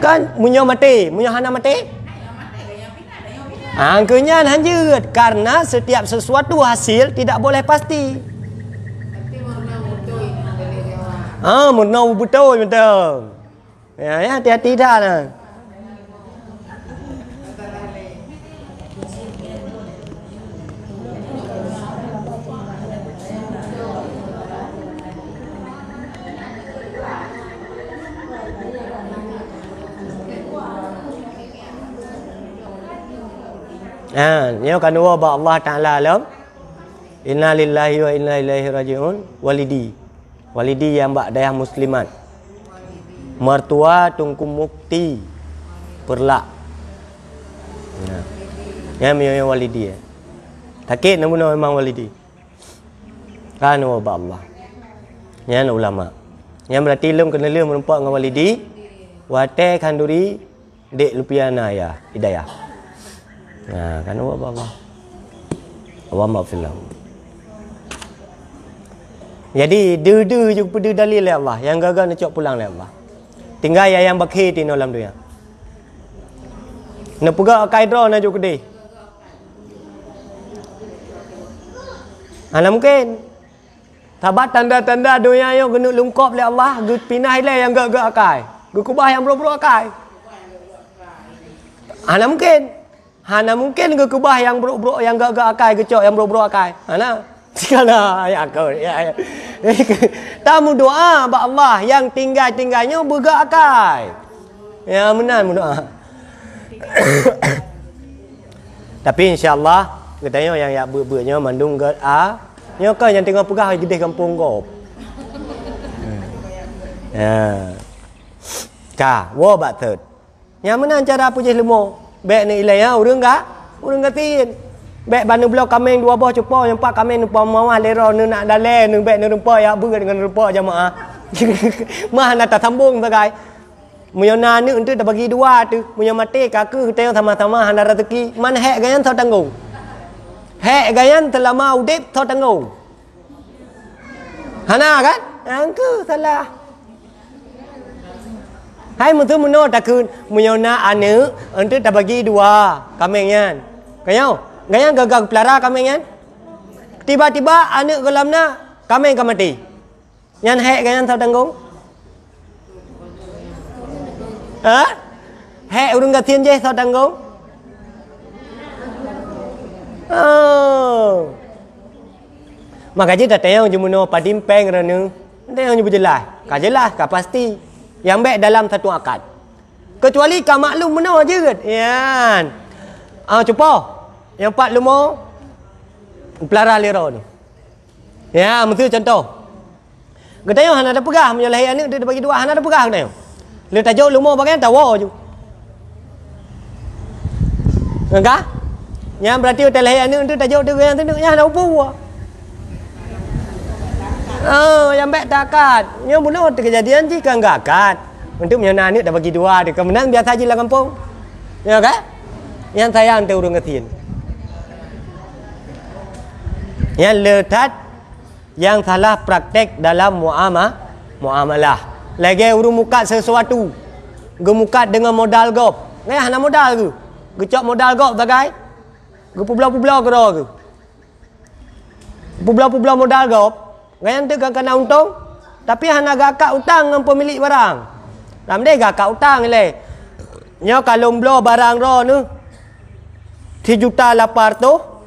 Kan munya mate, munya hana mate. Ah, angkanya hanjut karena setiap sesuatu hasil tidak boleh pasti. Ah, mana ah, betul, betul. Ya, ya hati-hati dah lah. Ha, ni akan dua ba Allah Taala alam. Inna lillahi wa inna ilaihi rajiun. Walidi. Walidi yang ba daya muslimat. Mertua tungku mukti perlak. Ya. Ya mi yang walidi ya. Takik namun memang walidi. Kan wa oh, ba Allah. Ya ulama. Yang berarti lum kena lum menempat dengan walidi. Wa te kanduri dek lupiana ya hidayah. ya, kan oh, wa ba Allah. Allah maafillah. Jadi dede juga pada dalil ya Allah yang gagal nak cak pulang ya Allah tinggal yang yang berkhid di dalam dunia ya. nak pergi ke kaidra nak jumpa dia Alam mungkin Tabat tanda-tanda dunia yang kena lungkop oleh Allah Gut pinah ilai yang gak-gak akai Gut kubah yang bro-bro akai Ana mungkin. Ana mungkin ke kubah yang bro-bro yang gak-gak akai kecok yang bro-bro buruk akai. Ana. Sekala ya aku. Ya, ya. Tamu doa bak Allah yang tinggal-tinggalnya bergerak akai. Ya menan doa. Tapi insya-Allah katanya yang yak bebenya mandung ger a. Ah, Nyo kan yang tengah pegah gede kampung gop. Hmm. Ya. Ka, wo bak ter. Yang menan cara puji lemo. Bek ni ilai ya urang ka? Urang ngatiin. Bek bana belah kameng dua bah cepat yang pak kameng numpa mawah lera ni nak dalai ni bek ni rupa ya apa dengan numpa jemaah Mah nak tak sambung sekali. Munya na ni untu dah bagi dua tu. Munya mati kaku tengok sama-sama hana rezeki. Man hek gayan tau tanggung. Hek gayan telama udip tau tanggung. Hana kan? Angku salah. Hai mutu muno takun munya na anu untu dah bagi dua kamengnya. Kayau. Ngayang gagang pelara kami ngan. Tiba-tiba anak gelamna kami kami mati. Yang hek ngan sa tanggung. Ha? Hek urung ka je sa tanggung. Oh. Maka jita tayang je muno padim peng rene. Tayang je bujelah. Ka jelah ka pasti. Yang baik dalam satu akad. Kecuali kau maklum menawa je kan. Ya. Ah cepat. Yang empat lima pelara lera ni. Ya, mesti contoh. Kata yang anak ada pegah menyalahi ini dia bagi dua Anak ada pegah kena. Dia tajuk lumo bagai tawa je. Ngaka? Yang berarti hotel hai anu tu tajuk tu yang tu nya ada upu. Oh, yang baik takat. Nya mula tu kejadian jika kan gakat. Untuk menyana ini dah bagi dua dia kemenang biasa ji lah kampung. Ya kan? Yang saya antu urung ngatin yang letat yang salah praktek dalam muamalah muamalah lagi urung muka sesuatu gemuka dengan modal gop ngah nak modal ke gecok modal gop bagai ke publa-publa ke dah ke publa-publa modal gop ngah yang tak kena untung tapi hana gakak utang dengan pemilik barang dalam dia gakak utang le nyo kalau blo barang ro ni 3 juta lapar tu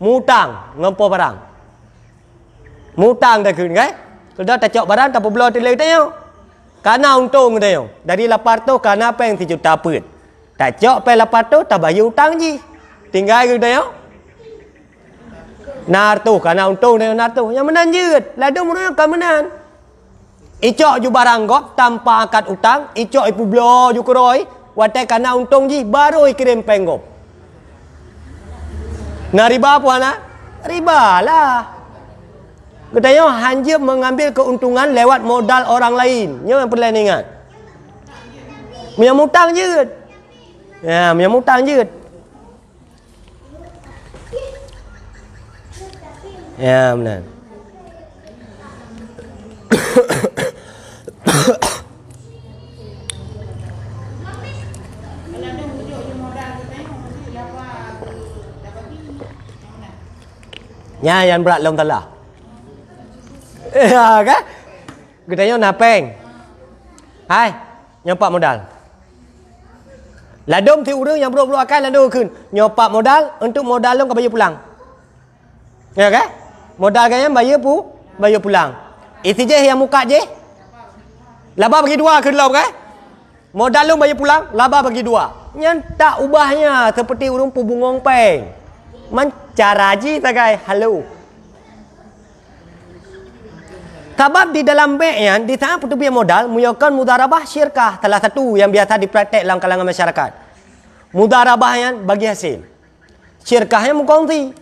mutang ngempo barang mutang dah kun kan eh? sudah tak cok barang tak pula tak lagi kerana untung dia dari lapar tu kerana apa yang tujuh tak pun tak cok pay lapar tu tak bayar hutang je tinggal ke dia nar tu kerana untung dia nar tu yang menang je kan? ladu murah yang kemenang Icok ju barang kot tanpa akad utang, icok ipu blo ju kuroi, watai kana untung ji baru ikirim penggop. Nah riba apa nak? Riba lah. Kita yang hanya mengambil keuntungan lewat modal orang lain. Ini yang perlu ingat. Punya mutang je. Ya, punya mutang je. Ya, benar. Nya yang berat long telah. Eh, ah, kan? Kita nyo peng. Hai, nyopak modal. Ladom ti urang yang berobro akan ladu kun. Nyopak modal untuk modal long kabaya pulang. Ya kan? Modal gaya kan bayar pu, bayar pulang. Isi je yang muka je. Laba bagi dua kun lo kan? Modal long bayar pulang, laba bagi dua. Nyan tak ubahnya seperti urung pu bungong peng mencara ji halu. Sebab di dalam bank yang di tahap pertubuhan modal, menyokong mudarabah syirkah telah satu yang biasa dipraktek dalam kalangan masyarakat. Mudarabah yang bagi hasil. Syirkah yang mengkongsi.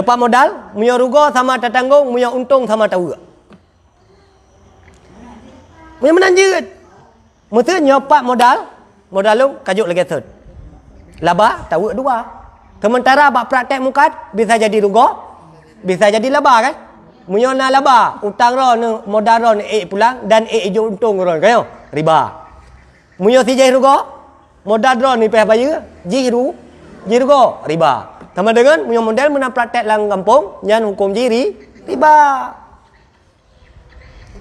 modal, punya rugo sama tertanggung, punya untung sama tahu. Punya Mesti nyapa modal, modal lu kajuk lagi Laba tahu dua. Sementara abak praktek muka bisa jadi rugo, bisa jadi laba kan? Munyona laba, utang ron, modal ron, eh pulang dan eh ijo untung ron, kan? Riba. Munyo si jai rugo, modal ron ni pihak bayar, jiru, jiru go, riba. Sama dengan punya model menang praktek lang kampung, nyan hukum jiri, riba.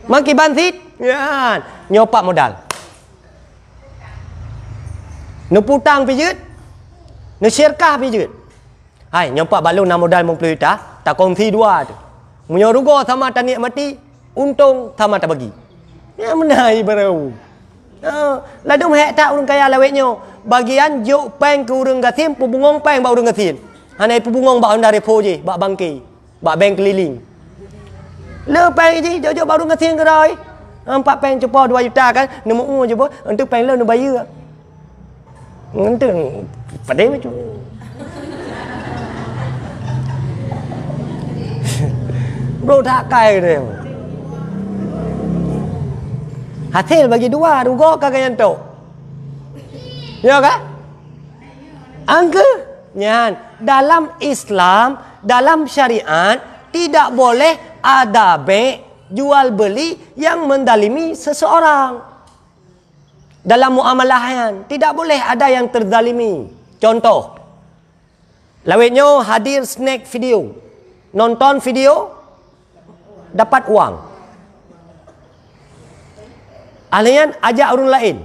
Mangki bansit, nyan, nyopak modal. Nuputang pijit, Ni syirkah pi Hai nyampak balung nama modal 50 juta, tak kongsi dua tu. Munyo rugo sama tani mati, untung sama tak bagi. Ya menai berau. Uh, ladung hek tak urung kaya lawetnyo. Bagian juk peng ke urung gasim, pupungong peng ba urung gasim. Hanai pupungong ba undare po je, ba bangke, ba bank keliling. Le peng je jo jo ba urung gasim geroi. Empat peng cepo dua juta kan, nemu mu je bo, entu peng le nu bayu. Entu Pandai baca. Bro tak kai dia. Hasil bagi dua rugo ke kan yang tu. Ya kak? Angka nyan dalam Islam, dalam syariat tidak boleh ada be jual beli yang mendalimi seseorang. Dalam muamalahan, tidak boleh ada yang terdalimi. Contoh. Lawinyo hadir snack video. Nonton video. Dapat uang. Akhirnya ajak orang lain.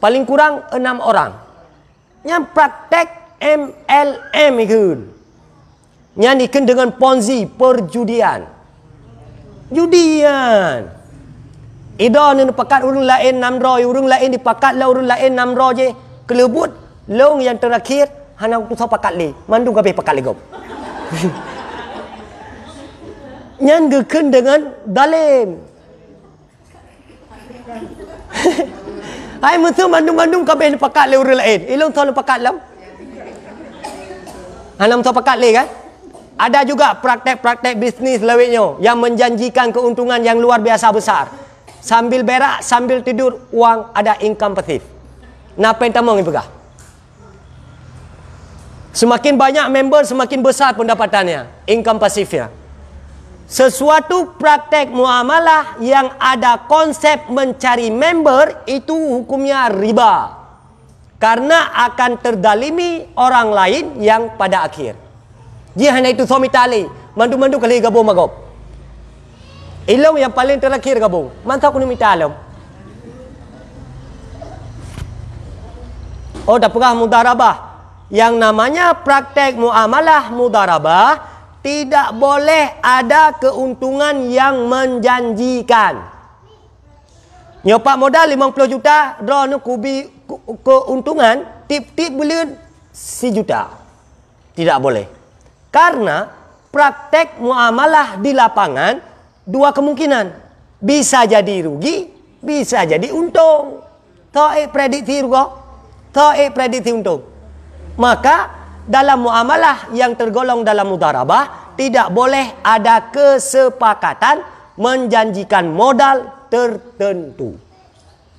Paling kurang enam orang. Yang praktek MLM itu. Yang dikenal dengan ponzi perjudian. Judian. Idon ni pakat urung lain namro, urung lain dipakat la urung lain namro je. Kelebut Long yang terakhir Hana aku tahu pakat le Mandu gabih pakat le gom Nyan geken dengan Dalim Hai mesti mandung-mandung kabeh ni pakat le urang lain. Ilong eh, tolong pakat lam. Alam tolong pakat le kan? Ada juga praktek-praktek bisnis lewenyo yang menjanjikan keuntungan yang luar biasa besar. Sambil berak, sambil tidur, uang ada income pasif. Napa entah mau ni pegah? Semakin banyak member semakin besar pendapatannya Income pasifnya Sesuatu praktek muamalah yang ada konsep mencari member itu hukumnya riba Karena akan terdalimi orang lain yang pada akhir Dia hanya itu suami tali Mandu-mandu kali gabung magob Ilong yang paling terakhir gabung mana aku ni minta alam Oh dah pernah mudah rabah yang namanya praktek muamalah mudarabah tidak boleh ada keuntungan yang menjanjikan. Nyopak modal 50 juta, draw nu kubi keuntungan tip-tip beli si juta. Tidak boleh. Karena praktek muamalah di lapangan dua kemungkinan. Bisa jadi rugi, bisa jadi untung. Tak prediksi rugi, tak prediksi untung maka dalam muamalah yang tergolong dalam mudarabah tidak boleh ada kesepakatan menjanjikan modal tertentu.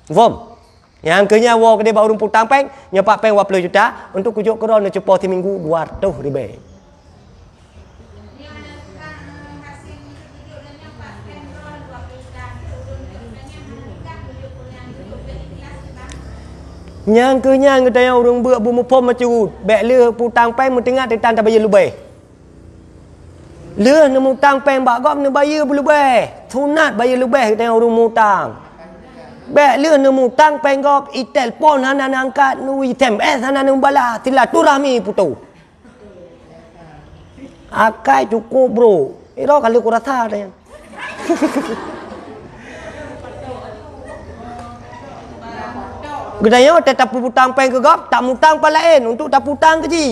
Faham? Yang kenya wo kedai bau rumput tampeng nyepak peng 20 juta untuk kujuk kerana cepat seminggu 200 ribu. Nyang ke nyang ke tayang urung bua bumu pom macu ut. Bek le putang pai mutengat tetan tabaya lubai. Le nemu tang peng bak gop ne baya bulu bai. Sunat baya lubai ke tayang urung mutang. Bek le nemu tang peng gop itel pon hanan nangkat, nu item es hanan umbala tila turami putu. Akai cukup bro. Iro kali ku rasa dah. Gedayo te tapu utang pen ke gap, tak mutang pa lain untuk tapu utang ke ji.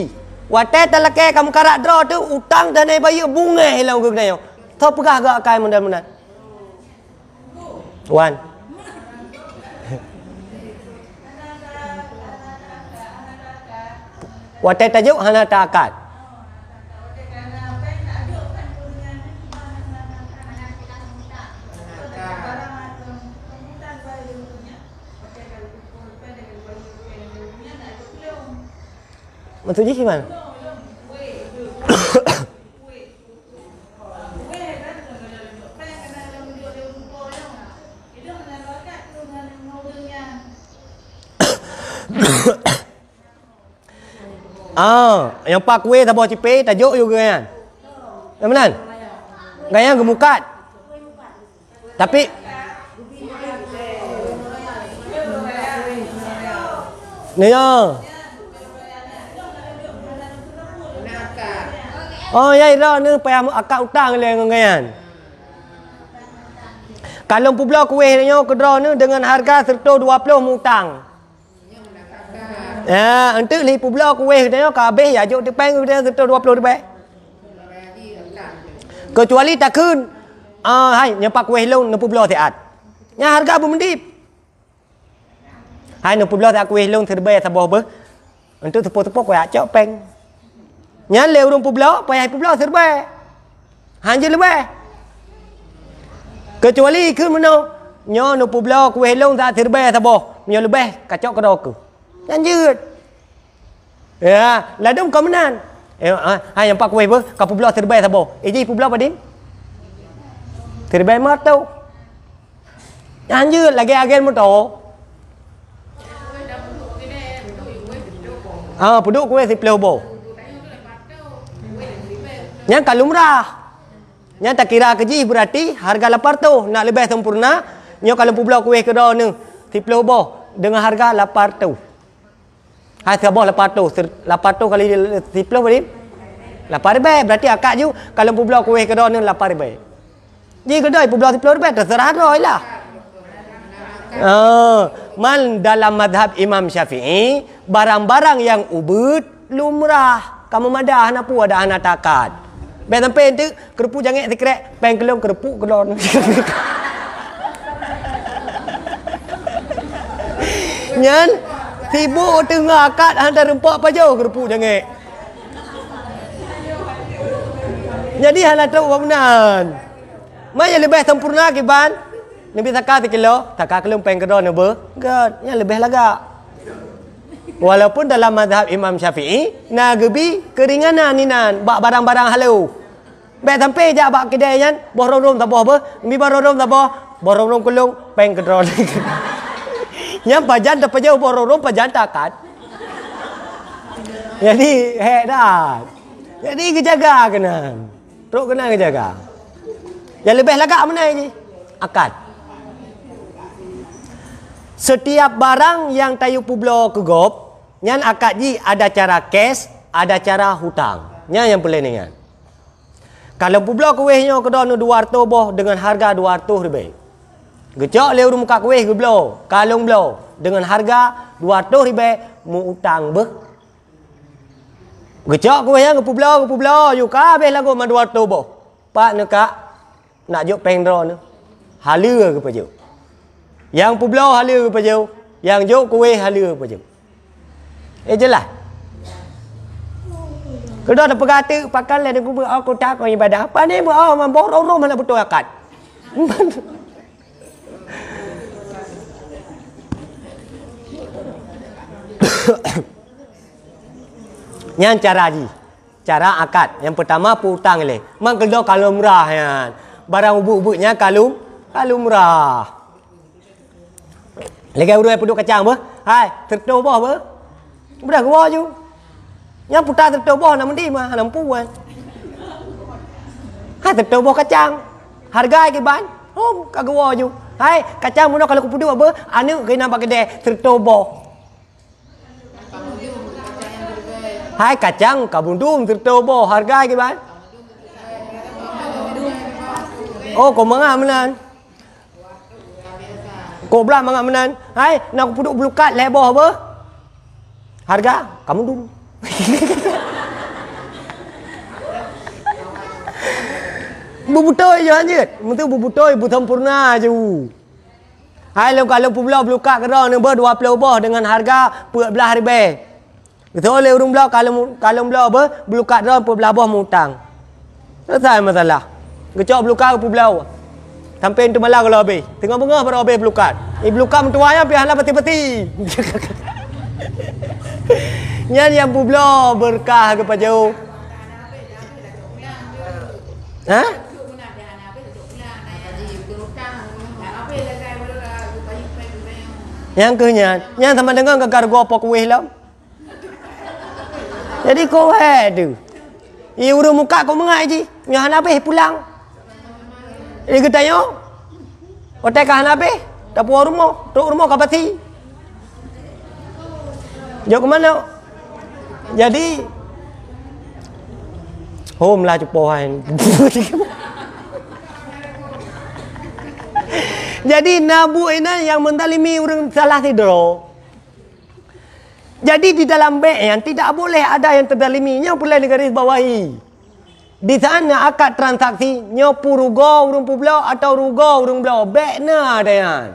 Wate telake kamu karak dro tu utang dan ai bayu bunga hilau ke gedayo. Tho pegah gak kai mundan-mundan. Wan. Wate tajuk hanata akat. Mà thứ nhất khi mà Ah, yang pak kuih tak bawa cipe, tajuk juga kan. Yang mana? Gaya gemukat. Tapi Ni ya. Yeah. Oh, ya Ira ni payah akak utang dia dengan kalian. Kalau pun pula kuih ni, aku ni dengan harga serta dua puluh mutang. Ya, nanti lih pun pula kuih ni, aku habis ya, jauh tepeng ni serta dua puluh ribet. Kecuali tak kun, uh, ah, hai, nyepak kuih lu, nampu pula sehat. Ya, harga pun mendip. Hai, nampu pula sehat kuih lu, serba ya, sabah apa. tepuk-tepuk sepuh kuih acok peng. Nyala urung pun belak, payah pun belak serbaik. Hanya lebih. Kecuali ke mana? Nyo nu pun belak, ku helong tak serbaik sabah. Nyo lebih, kacau ke roka. Janjut. Ya, ladum kau menan. Ya, ha, yang pak kuih pun, kau pun belak serbaik sabah. Eh, jih pun belak padin? Serbaik mah tau. Janjut, lagi agen mah tau. Ah, puduk kuih si pelu bau. Yang kalau murah. Yang tak kira keji berarti harga lapar tu nak lebih sempurna. Yang kalau pula kuih kera ni. Tipu boh dengan harga lapar tu. Hai sabah lapar tu. Lapar tu kali tipu boleh. Lapar baik berarti akak ju kalau pula kuih kera ni lapar ni Ji kedai pula tipu baik terserah roi lah. Oh, mal dalam madhab Imam Syafi'i barang-barang yang ubud lumrah kamu madah napu ada anak takat. Bang tempe tu kerupuk jangan sekret, bang kelong kerupuk kelon. Nyan sibuk tengah akad hantar rempok apa jauh kerupuk jangan. Jadi hal itu bangunan. Mana yang lebih sempurna kiban? Nabi takak sekilo, takak kelong pang kedon kan, ne God, yang lebih lagi. Walaupun dalam mazhab Imam Syafi'i, nagebi keringanan ninan, bak barang-barang halau. Bek tampi je abak kedai kan. Boh rom-rom tak boh apa. Mi boh rom-rom tak boh. Boh rom-rom kulung. Peng kedrol. Yang pajan tak pajan boh rom-rom pajan tak kat. Jadi, hek dah. Jadi, kejaga kena. Teruk kena kejaga. Yang lebih lagak mana ini? Akat. Setiap barang yang tayu publo ke gop, nyan akad ji ada cara cash, ada cara hutang. Nyan yang boleh ni kan? Kalau bubla kuihnya kedua ni 200 boh dengan harga dua 200 ribu. Gecok leur muka kuih ke belau. Kalung belau. Dengan harga dua 200 ribu. Mu utang boh. Gecok kuihnya ke bubla ke bubla. Yuka habis lagu ma 200 boh. Pak ni kak. Nak jok pengdra ni. Halia ke pajau. Yang bubla halia ke pajau. Yang jok kuih halia ke pajau. Eh jelah. Kedua ada perkata, pakarlah dia kubur, aku ah, tak ibadah. Apa ni, buat ah, oh, borong-borong mana betul akad. Yang cara ni. Cara akad. Yang pertama, putang leh. Mak kedua kalau murah. Ya. Barang ubuk-ubuknya kalau kalau murah. Lagi urut yang kacang apa? Hai, tertutup apa? Berapa kuah tu? Yang putar tetap boh nak mendi mah, nak puan. Hai tetap boh kacang. Harga ke ban? Oh, kagawa ju. Hai, kacang muna kalau aku kupudu apa? Anu kena pakai deh tetap boh. Hai kacang kabundum tetap boh. Harga ke ban? Oh, kau mengah menan. Kau belah mengah menan. Hai, nak aku kupudu belukat leboh apa? Harga kamu dulu. Berbutoi je anjir. Mesti berbutoi bersempurna je. Hai lo kalau pula belukak kerah ni ber 20 bah dengan harga 14 ribu. Kita oleh urung belah kalau kalau belah ber belukak kerah pula bah mutang. Selesai masalah. Gecok belukak pun belau. Sampai itu malah kalau habis. Tengah bengah baru habis belukak. Eh belukak mentua ya pihaklah peti-peti. Nyanyi yang pula berkah kepada jauh. Ha? Yang ke nyanyi. Yang sama dengan kakar gua apa kuih lah. Jadi kau ada. Ia urut muka kau mengat je. Yang Hanabih pulang. Ini kita tanya. Otak ke Hanabih. Tak puas rumah. Tuk rumah kapasih. Jauh ke mana? jadi home lah cepo kan. jadi nabu ini yang mentalimi orang salah tidur jadi di dalam bek yang tidak boleh ada yang terdalimi yang boleh digaris bawahi di sana akad transaksi nyopu rugo urung pu atau rugo urung blo bek na ada yang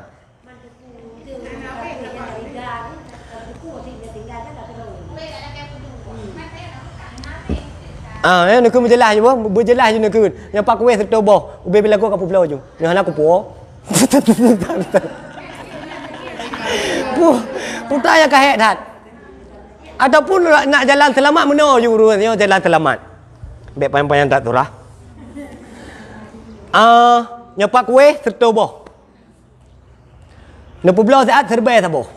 Ah, ha, eh, ya, nak kumpul jelas je boh, boleh je nak kumpul. Yang pak kuih serta boh, ubi bila kau kapu pulau je. Yang anak kupu. Puh, putar yang kahet hat. Ataupun nak jalan selamat mana je urusan yang jalan selamat. Bek panjang-panjang tak turah. Ah, yang pak kuih serta boh. Nak pulau sehat serba sabo.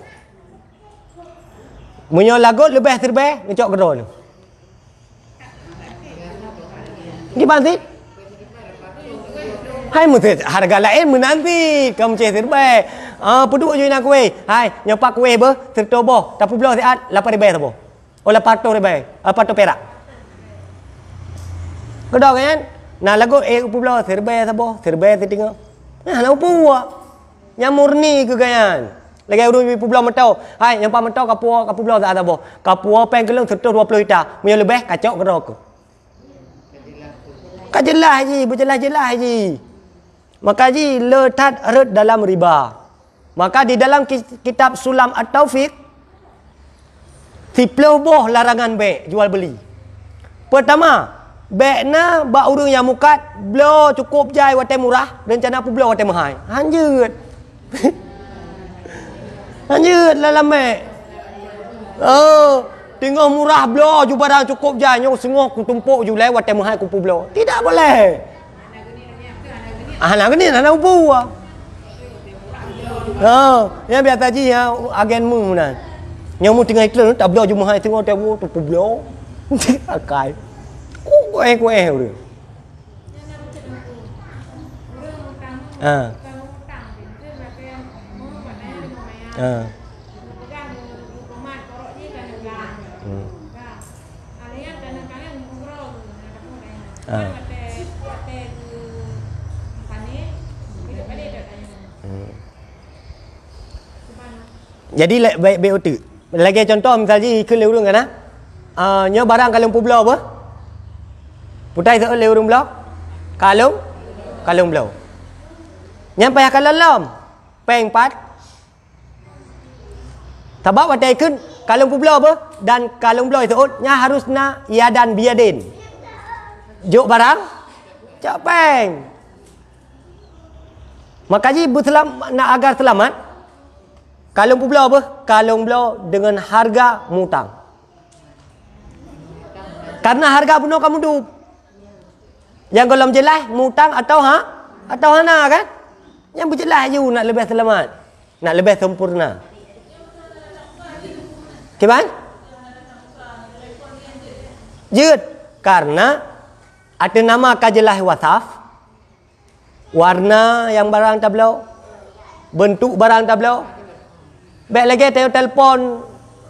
Munyo lagu lebih serba, ngecok gerol. Ini Gimantik? Hai mesti harga lain menanti kamu cek terbae. Ah peduk jo nak kuih. Hai nyapa kuih be tertobo tapi belum sihat 8 ribu tobo. Ola patu ribu. Ah patu perak. Kedok kan? Nah lagu e pulo terbae tobo, terbae tetinga. Nah lagu puwa. Yang murni ke gayan. Lagi urung bi pulo metau. Hai nyapa metau kapua kapulo ada tobo. Kapua pengkelung tertu 20 juta. Menyo lebih kacok kedok. Kau jelas je, berjelas-jelas je. Maka je, letat red dalam riba. Maka di dalam kitab sulam atau fiqh, tipleh boh larangan baik jual beli. Pertama, baik na ba urang yang mukat blo cukup jai wate murah rencana pu blo wate mahai. Hanjut. Hanjut dalam baik. Oh, Tengah murah bela ju barang cukup je nyo sengoh ku tumpuk ju lewat temu hai ku pu bela. Tidak boleh. Ah nak ni nak nak pu. Ha, ya biar tadi ya ha, agen mu mun. Nyo mu tengah iklan tak bela ju mu hai tengah temu tu pu bela. Akai. Ha. Ku ku eh ku eh. Ah. Ah. Ha. Jadi baik baik otak. Lagi contoh misalnya ikut leurung kan ah. Uh, nyo barang kalung pu belau apa? Putai sa leurung belau. Kalung kalung belau. Nyam payah kalalam. Peng pat. Tabak watai kun kalung pu belau apa? Dan kalung belau itu nya harus na ya dan biadin. Jok barang Capeng Maka je betulam, nak agar selamat Kalung pun apa? Kalung pula dengan harga mutang Karena harga penuh kamu tu Yang kalau jelas mutang atau ha? Atau hana kan? Yang berjelas je nak lebih selamat Nak lebih sempurna Okay, bang? Jut. Karena ada nama kajalah wasaf. Warna yang barang tak tablau. Bentuk barang tablau. Baik lagi tengok telpon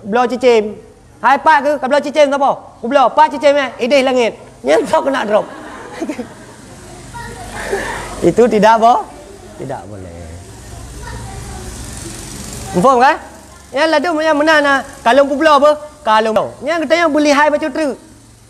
Belau cicim. Hai pak ke? Kau belau cicim siapa? Kau belau. Pak cicim eh? Idih langit. Nyentok nak drop. Itu tidak boh. Tidak boleh. Faham kan? Eh? Yang lah tu yang menang lah. Kalau pun belau apa? Kalau Yang Ni yang boleh hai baca truk.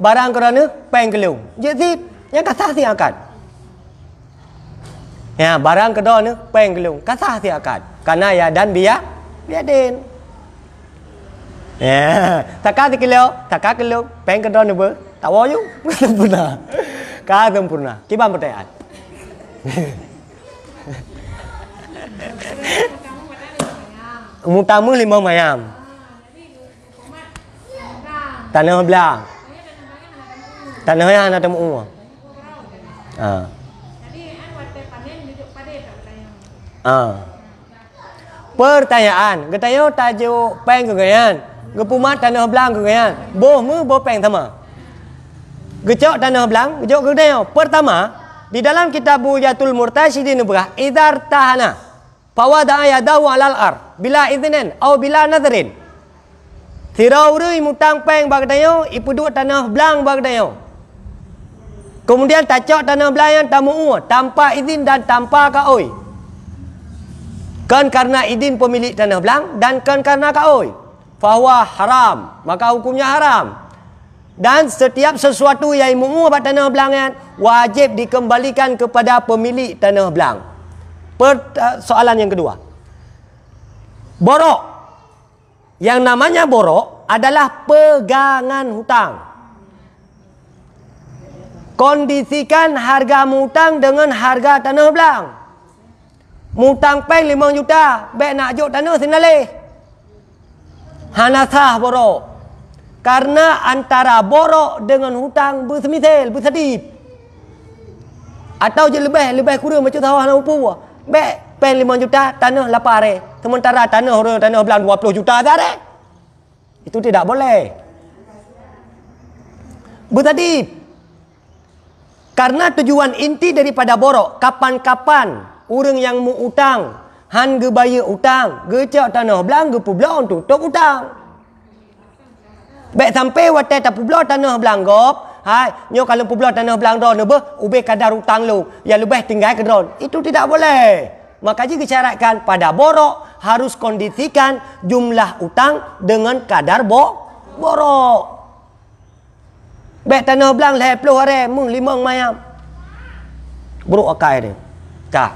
barang kerana pengkelung. Jadi, yang kasah si akan. Ya, barang kedua ni pengkelung. Kasah si akan. Karena ya dan biar biar din. Ya, takak di kelo, takak kelo, peng kedua ni ber, tak wau sempurna. Kah sempurna. Kita bertanya. Mutamu lima mayam. Tanah belakang. Tak nak ayah nak temu. Ha. Tadi an eh, wate panen duduk pada tak bertanya. Ha. Pertanyaan, getayo tajo pang ke gayan? Gepumat tanah belang ke gayan? Boh mu boh pang sama. Gejok tanah belang, gejok gedeo. Pertama, di dalam kitab Yatul Murtasyidin Nubrah, idar tahana. pawada da'a ya da'u alal ar. Bila izinin, au bila nazarin. Tirau rui mutang peng bagdayo, ipuduk tanah belang bagdayo. Kemudian tacak tanah belayan tamu uwa. Tanpa izin dan tanpa kaoi. Kan karena izin pemilik tanah belang dan kan karena kaoi. Fahwa haram. Maka hukumnya haram. Dan setiap sesuatu yang mu'u buat tanah belangan wajib dikembalikan kepada pemilik tanah belang. Per, eh, soalan yang kedua. Borok. Yang namanya borok adalah pegangan hutang kondisikan harga mutang dengan harga tanah belang. Mutang peng lima juta, baik nak jual tanah sini leh. Hanasah borok. Karena antara borok dengan hutang bersemisil, bersedip. Atau je lebih, lebih kurang macam tahu anak upu. Baik peng lima juta, tanah lapar leh. Sementara tanah orang tanah belang dua puluh juta dah Itu tidak boleh. Bersedip. Bersedip. Karena tujuan inti daripada borok, kapan-kapan orang yang mu utang, han gebaya utang, gecak tanah belang, gepu belang, tok utang. Baik sampai wate tak pu belang tanah belang gop, hai, nyok kalau pu belang tanah belang ron, nebe, ube kadar utang lu, ya lebih tinggal ke ron. Itu tidak boleh. Maka jika syaratkan pada borok, harus kondisikan jumlah utang dengan kadar bo borok. Bek tanah belang leh peluh arah Mung limang mayam Buruk akai dia Kah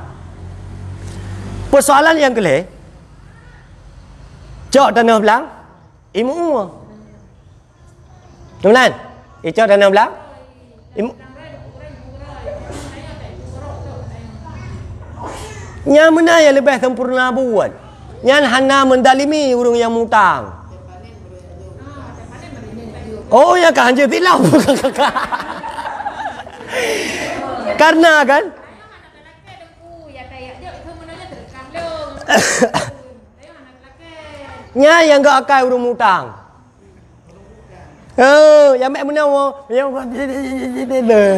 Persoalan yang kelih Cok tanah belang Imu Tuan-tuan Ia eh, cok tanah belang Imu Yang mana yang lebih sempurna buat Yang hana mendalimi urung yang mutang Oh yang akan hancur tilam bukan kakak. Karena kan Nya yang gak akan urung mutang. Oh, yang mana mau yang buat dia dia dia dia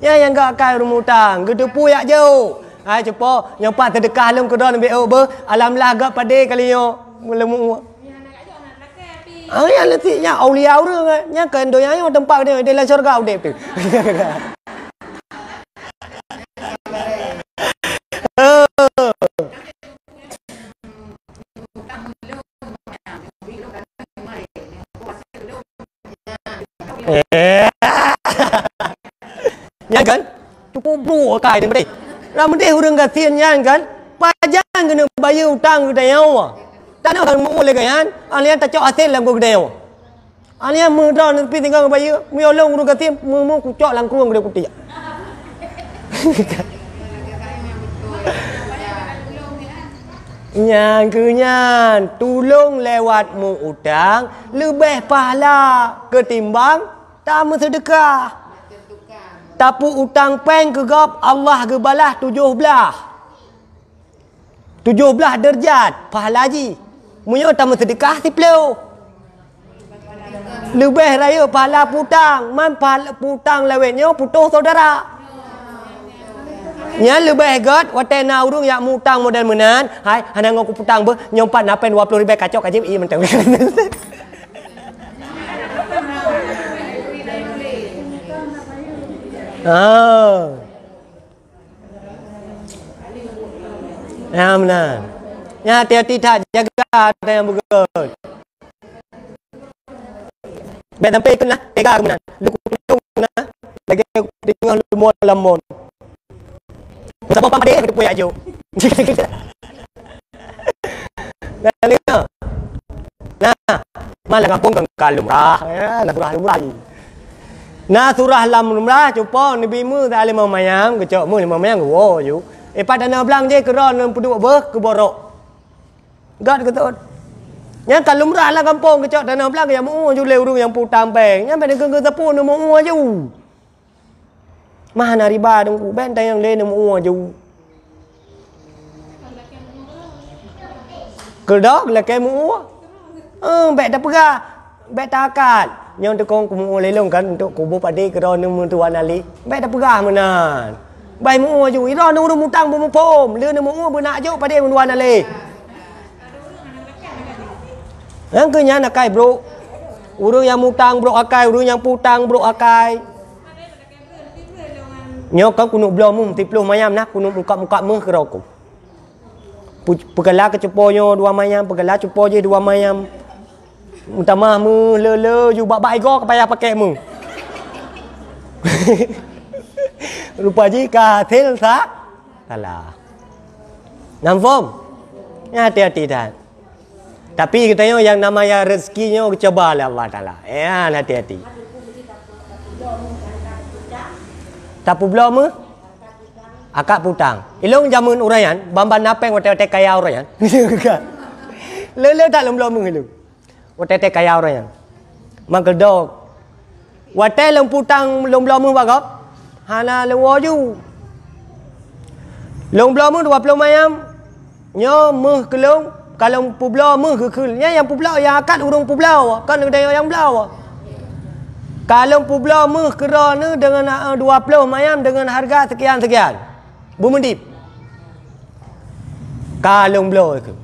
Ya yang gak akan urung mutang. Gedu pu yak jo. Oh. Ai cepo yang pat terdekah lum kedon ambil ober. Oh, Alhamdulillah gak pade kali yo. Melemu. Ah, yang letiknya awliya aura kan. Nya kan doya yang tempat dia dalam syurga udah tu. Ya kan? Cukup bro kai ni berdi. Lah, Ramde urang kasian nyang kan? Pajang kena bayar hutang kita yang Allah. Tak nak orang mula kan? Alian tak cakap hasil langkau dia. awak. Alian merah nerpi tinggal ke bayi. Mereka orang kata, mereka kucok langkau yang kedai kutia. Nyan ke nyan, tolong lewat mu utang lebih pahala ketimbang tak sedekah. Tapi utang peng kegap Allah kebalah tujuh belah. Tujuh belah derjat pahala haji. Munyo tambah sedekah si pleo. Lebih raya pala putang. Man pala putang lewetnya putuh saudara. Nya lebih god wate na urung yak mutang modal menan. Hai hana ngoku putang be nyompat napen 20 ribe kacau kaji i menteng. Ah. Ya menan. Ya, tiada hati tak jaga ada yang bergerak. Baik sampai ikut lah. Tega aku nak. Lepas aku pelitung lah. Lagi aku tengah lemur dalam mon. Masa apa-apa dia? Aku punya ajuk. Dan lena. Nah. Malah kau pun kalumrah. Ya, nak surah lumrah ni. Nah surah lam lumrah. Cuma ni bima tak boleh memayang. Kecok mu ni memayang. Wah, yuk. Eh, pada nak belang je. Kerana pun duduk berkeborok. Gak dia kata. Ya kan lumrah lah kampung kecok tanah belah yang mu julai urung yang putang bang. Oh. Yang pada gege tepu nu mu aja. Mana riba dong ku ben tayang le nu mu aja. Kedok le ke mu. Eh bet ta pega. Bet ta akal. Yang tu kong kumu lelong kan untuk kubu padi kira nu mu tuan ali. Bet ta pega menan. Bai mu aja. Oh, Ira nu urung mutang bumu pom. Le nu mu bu nak aja padi mu tuan ali. Yeah. Yang ke nyana kai bro. Urung yang mutang bro akai, urung yang putang bro akai. Nyo kau kunuk blo mum tipluh mayam nak kunuk muka-muka mung ke roku. Pegala kecepo dua mayam, pegala cepo je dua mayam. Minta mah mu lele ju bak bak ego ke payah pakai mu. Rupa ji ka til sa. Alah. Nampung. Ya hati-hati dah. Tapi kita tengok yang nama yang rezekinya coba oleh Allah Taala. Ya, hati-hati. Tapi belum mu? Akak putang. Ilung jamun urayan, bamban napeng, yang wate-wate kaya urayan? Lele tak lumblo belum ilung. Wate-wate kaya urayan. Mangkel dog. Wate lum putang lumblo mu bago? Hana lewo ju. Lumblo mu dua puluh mayam. Nyo mu kelung kalau publa meh kekelnya yang publa yang akad urung publa kan dengan yang ah, publa kalau publa meh kerana dengan 20 mayam dengan harga sekian-sekian bumendip kalau publa itu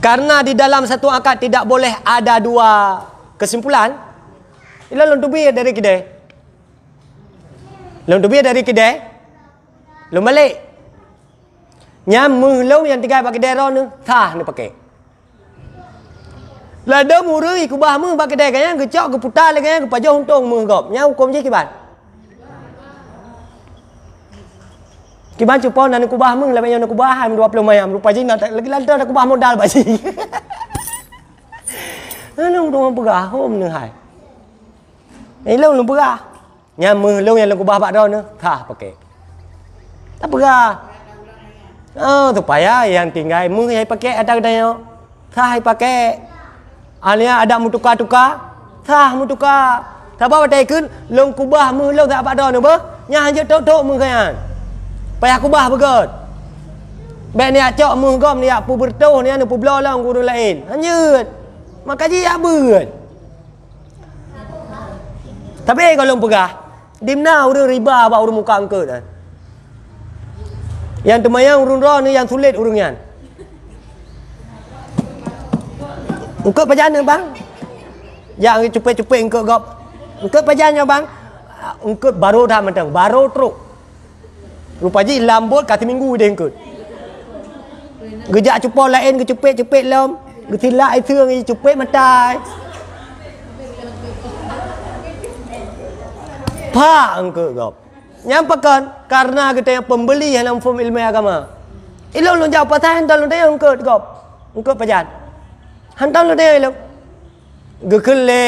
karena di dalam satu akad tidak boleh ada dua kesimpulan ialah lontubi dari kedai lontubi dari kedai lontubi balik Nyam mu lau yang tinggal bagi dera ni, sah ni pakai. Lada muru iku bah mu pakai dera kan, gecok ke putar lagi kan, gepaja untung mu gop. Nyam hukum je kiban. Kiban cepat nak kubah mu, lepas yang nak kubah, ham dua puluh mayam. Rupa jin nak lagi lada nak kubah modal baji. Nono rumah pegah, home nih hai. Ini eh, lu lu pegah. Nyam mu lu yang lu kubah pak dera ni, sah pakai. Tak pegah. เออถูกไปอ่ะยังติงไงมึงให้ปากแกอาดักได้ยังถ้าให้ปากแกอันนี้อาดักมุตุกาตุกาถ้ามุตุกาถ้าบ่าวใดขึ้นลงกูบ้ามึงเล่าถ้าบ้าดอนเบ้อยังจะโต๊ะมึงขยันไปกูบ้าเบิดแบนี่เจาะมือก็มี่ปูบริโตเนี่ยหนูปูบล้อแล้วกูดูแลเองฮันยืดมันก็ยี่ยาเบื่อทับเอก็ลงปะกะดิมหน้าอุรุริบาบ่าอุรุมุกังเกิดนะ yang temayang urung roh ni yang sulit urungian. Engkau pajana bang? Yang cepat-cepat engkau gop. Engkau pajana bang? Engkau baru dah mentang, baru teruk. Rupanya lambut kata minggu dia engkau. Gejak cepat lain ke cepat-cepat lom. Gesilak itu yang cepat mentai. Pak engkau gop nyampakan karena kita yang pembeli yang dalam form ilmu agama. Ilo lu jawab pasal hantar lu dia engkau tegap. Engkau pajan. Hantar lu dia ilo. Gekel le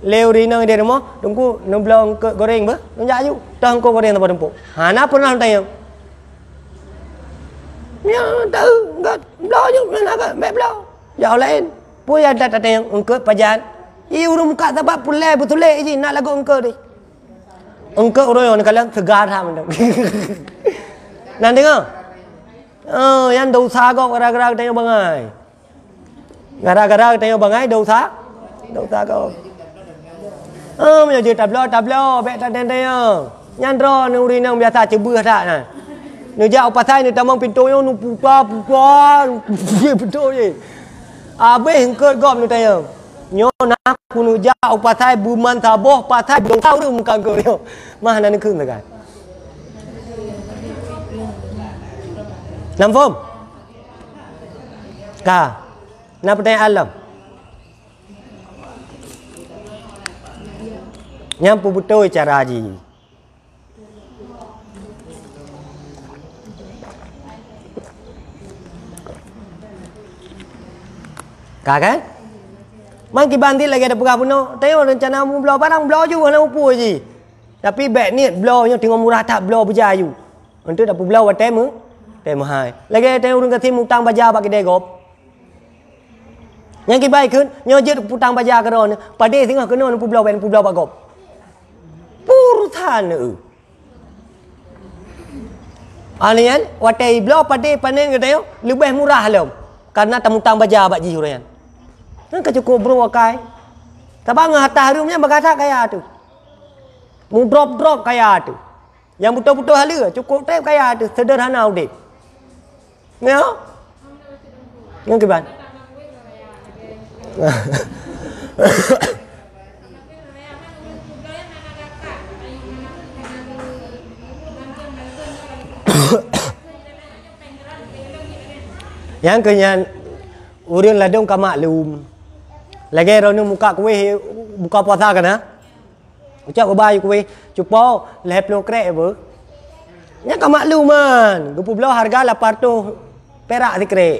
le urina dia rumah. Dungku nombla engkau goreng ba. Lu jawab ayu. Tak engkau goreng tempat tempuk. Hana pernah hantar yang. Ya tahu. Engkau belah ayu. Mereka belah. Jauh lain. Puh ya datang yang engkau pajan. Ia urung muka sebab pulai betulai je nak lagu engkau dia engkau orang yang kalian segar ham dong. Nanti ngah. Oh, yang dua sah kau gara gara tanya bangai. Gara gara tanya bangai dua sah, dua kau. Oh, mesti jadi tablo tablo, betul tanya tanya. Yang ro nuri nang biasa cebu ada na. Nuri apa sah nuri tamang pintu yang nupuka pukua, pintu ni. Abe engkau gop nujak tanya nyona kunu ja upatai buman taboh patai dong tau rum ka go yo mah nan kun da kan nam fom ka na patai alam nyam pu butoi cara ji ka kan Man kiban ti lagi ada pegah puno. Tengok rencana mu blo barang blo ju ana upu ji. Tapi bad niat blo nya tengok murah tak blo berjaya ju. Entu dapat blo watai mu. Tai mu hai. Lagi tai urung kati mu tang baja bagi dai gop. Yang kibai kun nya jet pu tang baja ke ron. Padai singa kena pu blo ben pu blo bagop. Pur tan. Anian watai blo padai panen ke lebih murah lah. Karena tamu tang baja bagi urang. Kan kecukup berwa kai. Tabang atas rumahnya bergasak kaya tu. Mu drop drop kaya tu. Yang butuh-butuh hala cukup tap kaya tu sederhana audit. Ya. Ngon ke ban? Yang kenyan urun ladung kama lum lagi orang ni muka kuih, buka puasa kan ha ucap bayu kuih cupo leh pelu krek apa nya ka makluman gupu belah harga lapar tu, perak di krek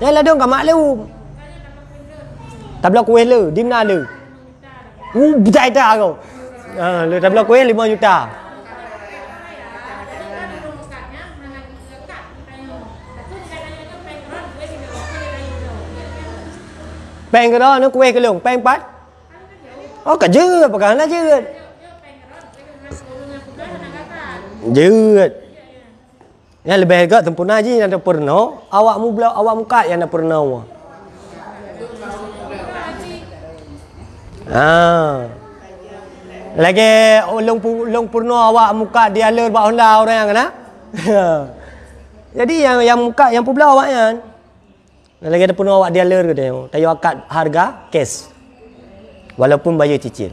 ya lah dong ka maklum tak belah kuih le dimna le u bidai ta kau ah le tak belah kue 5 juta Peng ke dah nak kuih ke long? Peng pat? Oh kerja apa kah nak kerja? Jerut. Ya lebih agak sempurna aja yang ada perno. Awak mu belau awak muka yang ada perno. Ah. Lagi oh, long long purno awak muka dia ler bahonda lah orang yang kena. Jadi yang yang muka yang pula awak yang. Lagi ada penuh awak dealer ke dia. Tayo akad harga kes. Walaupun bayar cicil.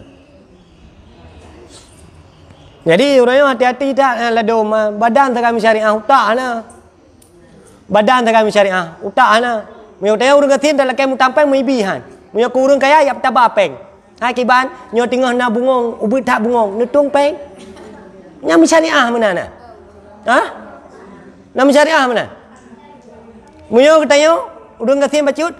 Jadi orang yang hati-hati tak eh, lado badan tak kami syariah utak ana. Badan tak kami syariah utak ana. Mio tayo urang gatin dalam kamu tampang, maybe han. Mio ku urang kaya yap taba peng. Hai kiban, nyo tengah na bungong, ubi tak bungong, nutung peng. Nyam syariah mana ana? Ha? Nam syariah mana? Mio tayo Urang kasih macut.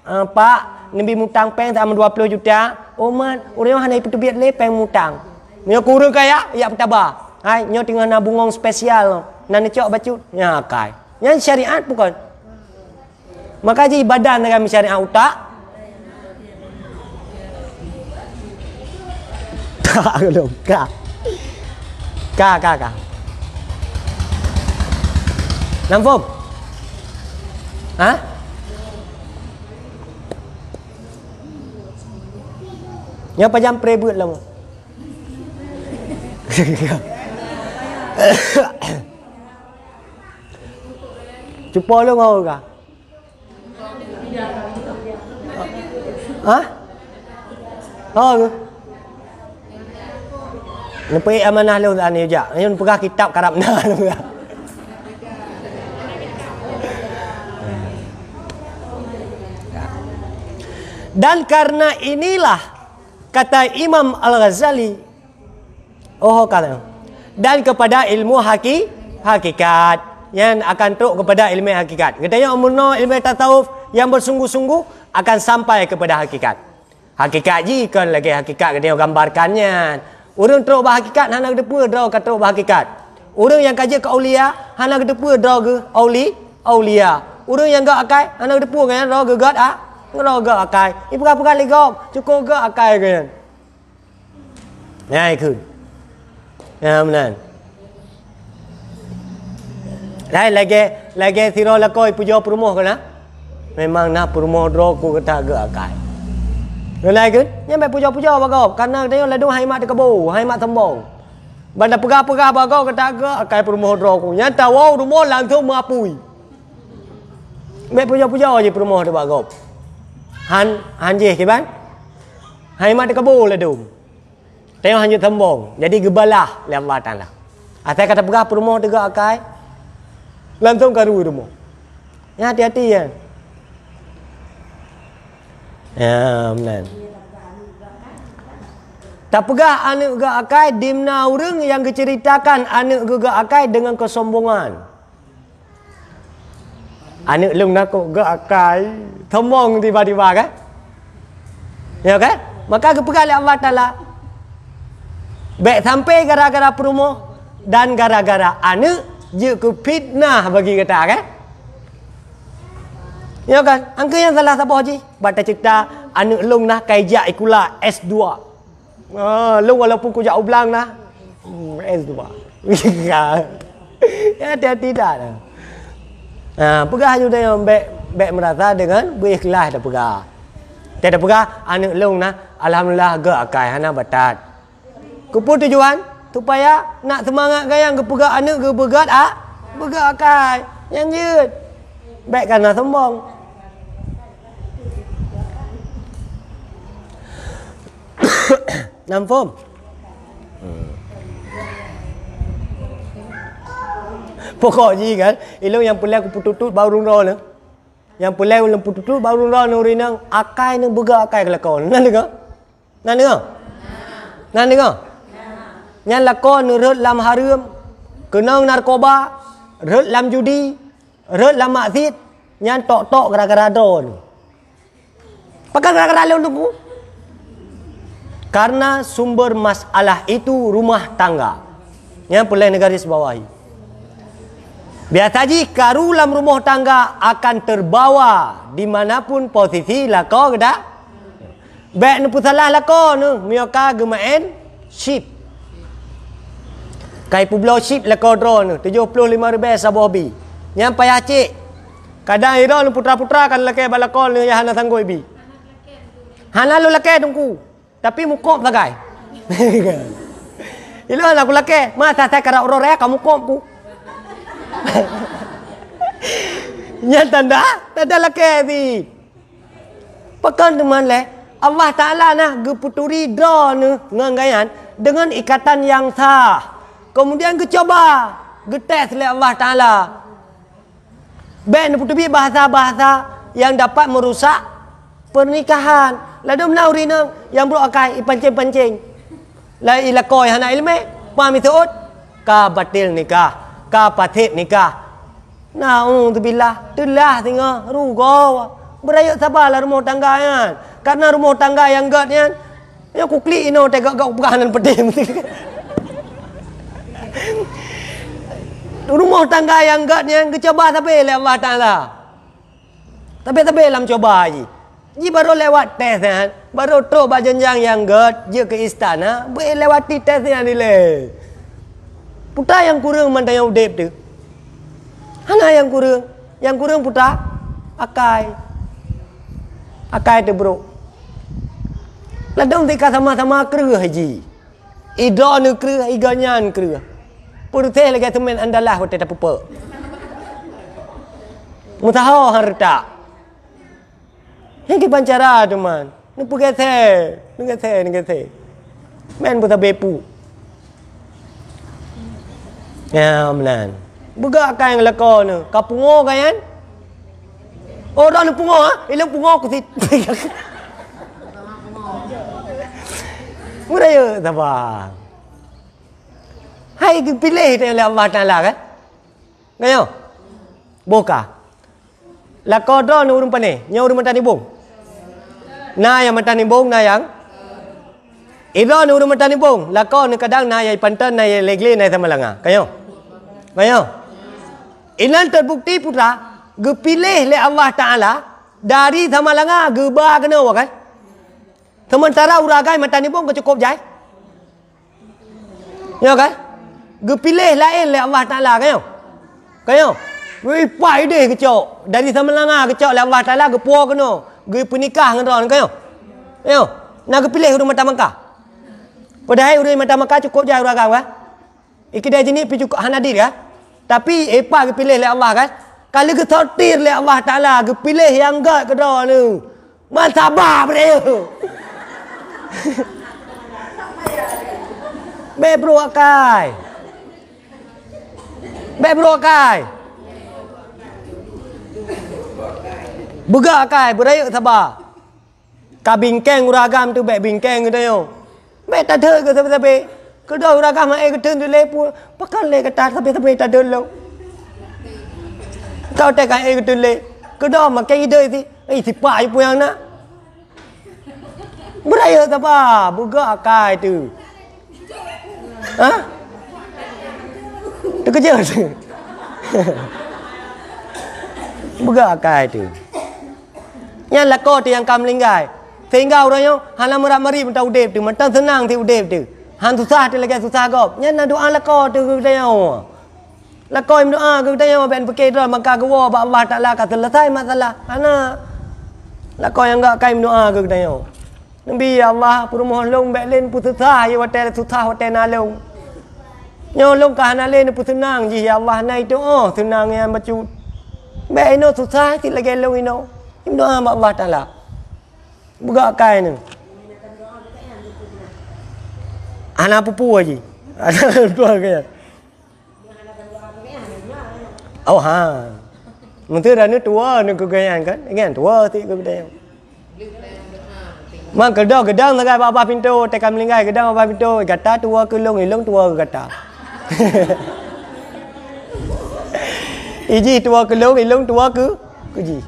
Uh, pak, eh, nabi mutang peng sama puluh juta. Oman, oh, urang hanya lah itu biar le peng mutang. Nyo kuru kaya, ya petaba. Hai, nyo tinggal nabungong spesial. nanti cok bacut. Ya kai. Yang syariat bukan. Maka jadi badan dengan syariat utak. Tak kalau ka. Ka ka ka. Nampak? Ha? Yang panjang pray buat lama. Cuba lu ngau ka? Hah? Tahu ke? Nampai amanah lu tak lah ni ujak. Ini pegah kitab karab na Dan karena inilah kata Imam Al-Ghazali oh kalau dan kepada ilmu haki hakikat yang akan teruk kepada ilmu hakikat kata yang umurna ilmu tatauf yang bersungguh-sungguh akan sampai kepada hakikat hakikat ji kan lagi hakikat kata yang gambarkannya orang teruk bahakikat hana kata pun draw kata teruk bahakikat orang yang kaji ke awliya hana kata pun draw ke awli awliya orang yang gak akai hana kata pun kan draw ke god ah Ngeroga akai. Eh, Ibuka lagi ligom. Cukup ke akai kan? Ngai kun. Ya menan. Lai lage lage siro lako ipu jo perumoh kena. Memang nak perumoh dro ku kata ke akai. Ngai kun. Nya mai pujo pujo bagau. Karena dia ledu haimat de kebo, haimat sembong. Benda pega-pega bagau kata ke akai perumoh dro ku. Nya tawau rumoh langsung mapui. Mai pujo pujo aje perumoh de bagau han han je ke ban hai mat kabul la dum tayo hanya tembong jadi gebalah le Allah taala atai kata pegah rumah dega akai lantung karu rumah ya hati-hati ya ya amnan pegah anak gak akai dimna orang yang keceritakan anak gak akai dengan kesombongan anak lung nak ke akai thomong di bari ba ka ya ka maka ke pegal Allah taala be sampai gara-gara promo dan gara-gara anak je ke fitnah bagi kata ka ya ka angka yang salah siapa haji bata cerita anak lung nak kaijak ikula S2 ah ha, lung walaupun kujak ublang nah hmm, S2 ya tidak tidak Ha, pegah juga yang baik, baik merasa dengan berikhlas dah pegah. Tiada pegah, anak lung nah, Alhamdulillah ke akai hana batat. Kepul tujuan, supaya nak semangat kaya yang kepegah anak ke pegah tak? Pegah akai. Yang je. Baik kerana sombong. Nampung? Pokok je kan. Elok yang pelai aku putut-tut baru runa lah. Yang pelai ulang putut baru baru runa lah urina. Akai ni buka akai ke lakon. Nak dengar? Nak dengar? Nak dengar? Yang lakon ni rut lam haram. Kena narkoba. Rut lam judi. Rut lam maksid. Yang tok-tok gara-gara drone. ni. Pakai gara-gara lalu tu. Karena sumber masalah itu rumah tangga. Yang pelai negara bawahi. Biar saja karu dalam rumah tangga akan terbawa dimanapun posisi lah kau ke tak? Baik ni pun salah lah kau ni. Mereka gemain ship. Kai pula ship lah kau draw ni. lima ribu sabah bi. Yang payah cik. Kadang ira ni putra-putra kan lelaki balakol ni yang hana sanggup bi. Hana lu lelaki tungku. Tapi mukup sebagai. Ilo nak aku lelaki. Masa saya kerak urut raya kamu kok pun. Yang tanda, tanda lelaki ni. Pekan teman leh, Allah Ta'ala nak geputuri drone dengan dengan ikatan yang sah. Kemudian ke coba, ke test leh Allah Ta'ala. Ben putubi bahasa-bahasa yang dapat merusak pernikahan. Lalu menau rina yang buruk akai, ipancing-pancing. Lai ilakoy hana ilmi, pahami seut, ka batil nikah ke patik nikah. Na'udzubillah. Telah tengok. Rugau. Berayat sabarlah rumah tangga kan. Karena rumah tangga yang gad ni kan. Ya aku klik ni tengok kau peranan pedih. rumah tangga yang gad ni kan. Kecoba tapi lewat Allah Ta'ala. Tapi tapi dalam cuba lagi. Ji baru lewat test kan. Baru teruk bajanjang yang gad. Dia ke istana. Boleh lewati test ni nilai. ปุตตะยังกูเรื่องมันแต่ยังเดบดือฮันไงยังกูเรื่องยังกูเรื่องปุตตะอากายอากายเดบรุแล้วต้องติการสมาธิมาเครือฮิจิอีดอนเครืออีกันยันเครือปุรเทลแกทุ่มเป็นอันดับแรกหัวใจตะปุเปมุทาห์ฮาร์ตะนี่กี่ปัญชาราทุ่มันนึกปุกเกเทนึกเกเทนึกเกเทแม่นบุตรเบปู Ya Amlan Begak kan yang leka ni Kau pungo kan yan? Oh dah ni pungo ha? Ilan pungo aku si Muraya sabar Hai pilih dia oleh Allah Ta'ala kan Kaya Boka Laka dah ni urung panik Ni urung matah bong Na yang matah bong Na yang Ida ni urung matah ni bong Laka kadang na yang pantan Na yang legli na yang sama langa Kaya Kaya Bayang. Inan terbukti putra gepilih le Allah Taala dari sama langa geba kena wa kan. Sementara uragai mata ni pun cukup jai. Ya kan? Gepilih lain oleh Allah Taala kan. Kan. Wei pai deh kecok. Dari sama langa kecok le Allah Taala gepo kena. Gepo nikah dengan orang kan. Ya. Kan Nak gepilih urang mata mangka. Padahal urang mata mangka cukup jai uragai kan. Ikhidai jenis pergi cukup hanadir kan? Tapi apa eh, ke pilih oleh Allah kan? Kalau kita sortir oleh Allah Ta'ala kita pilih yang gak ke dah ni. Masabah beraya. Baik bro akai. Baik bro akai. Buga akai beraya sabah. Kabingkeng uragam tu baik bingkeng ke dah ni. Baik tak ke sampai-sampai kedua orang kah mai kedua tu lepo, pakai le kita tapi tapi kita dulu. Kau tekan ego tu le, kedua macam ini dia eh, si, ini si pa ibu yang na. Berai apa pa, buka akai tu. Ha? Tu kerja tu. Buka akai tu. Yang lakot yang kamlingai, sehingga orang yang hana merah merim tau dev tu, mentang senang tu dev tu hang susah tu lagi susah kau. Nya na doa lah kau tu kita yang. Lah kau yang doa kau kita yang ben pakai doa maka kau ba Allah taala kata selesai masalah. Ana. Ha, lah kau yang enggak kau yang doa kau kita yang. Nabi Allah permohon long ben len putusah ya hotel susah hotel na long. Nyo long ka na len pu senang ji ya Allah nai tu oh senang yang macu. Ben ino susah sit lagi long ino. Doa ba Allah taala. Buka kain ni ana pupu aja anak tua kaya oh ha Mentera dah ni tua ni kegayaan kan? Kan tua tik ke kedai. Mak kedau kedang dengan bapa pintu, tekan melingai kedang bapa pintu, kata tua ke long, long tua ke kata. Iji tua ke long, long tua ke kuji.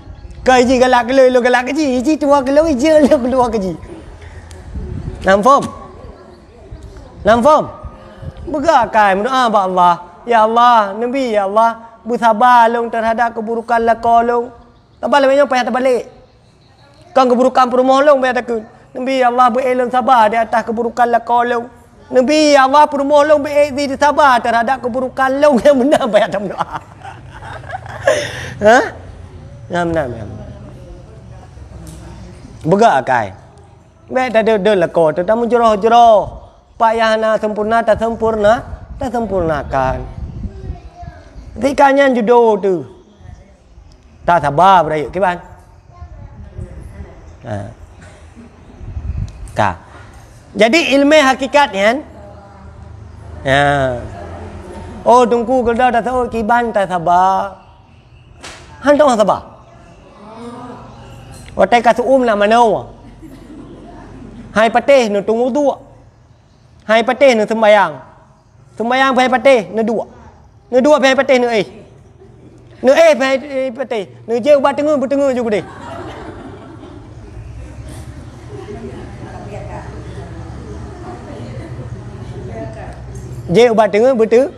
Ka iji galak ke long, galak ke ji, iji tua ke long, iji long tua ke ji. Nampak? Lam faham? Bergakai berdoa kepada Allah. Ya Allah, Nabi ya Allah, bersabar long terhadap keburukan la kolong. Tabal lebih nyong payah terbalik. Kang keburukan perumah long payah tak. Nabi ya Allah berelong sabar di atas keburukan la kolong. Nabi ya Allah perumah long berelong di sabar terhadap keburukan long yang benar payah tak berdoa. Ah. ha? Ya benar ya. Bergakai. Baik dah dah la kolong, tak lah mujuroh-juroh payahna sempurna tak sempurna tak sempurnakan tikanya judo tu tak sabar berayuk ke ban ha. Ka. jadi ilmu hakikat ni kan ya. Ha. oh tungku kalau dah tahu kiban tak sabar Han orang sabar Wartai kasu um nak mana awak? Hai patih nutung tunggu hai patih nu sembayang sembayang pai patih nu dua nu dua pai patih nu eh nu eh pai eh, patih nu je ubat tengah bertengah juga deh je ubat tengah betul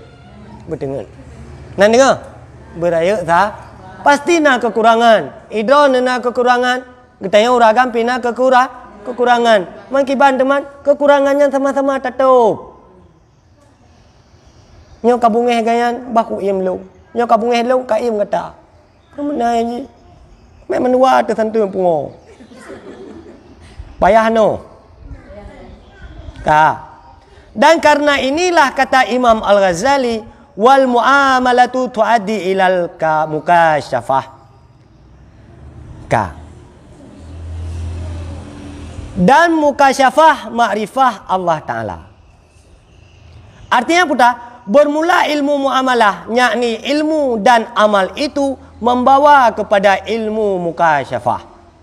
bertengah nan dengar beraya za pasti nak kekurangan idron nak kekurangan getanya uragan pina kekurangan kekurangan. Mangkiban teman, kekurangannya sama-sama tatup. Nyo kabungeh gayan baku im lu. Nyo kabungeh lu ka im kata. Kemana ini? Mek menua tersentuh yang pungo. Payah no. Ka. Dan karena inilah kata Imam Al-Ghazali wal muamalatu tuaddi ilal ka mukasyafah. Ka. Ka dan mukasyafah ma'rifah Allah Ta'ala. Artinya apa Bermula ilmu muamalah, yakni ilmu dan amal itu membawa kepada ilmu mukasyafah.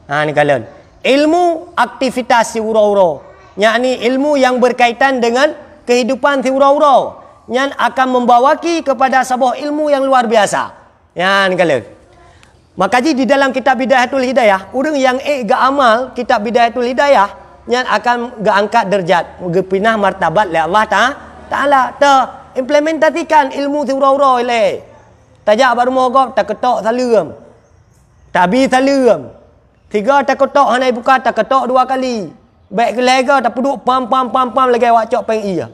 Ha ni kalian. Ilmu aktivitas si uro-uro. Yakni ilmu yang berkaitan dengan kehidupan si uro-uro. Yang akan membawaki kepada sebuah ilmu yang luar biasa. Ya ni kalian. Makaji di dalam kitab Bidayatul Hidayah, orang yang eh gak amal kitab Bidayatul Hidayah yang akan angkat derajat, derjat, gepinah martabat le Allah ta taala ta implementasikan ilmu tiura-ura ile. Tajak baru mogok tak ketok salem. Tak bi salem. Tiga tak ketok hanai buka tak ketok dua kali. Baik ke lega tak duduk pam pam pam pam lagi awak cok peng iya.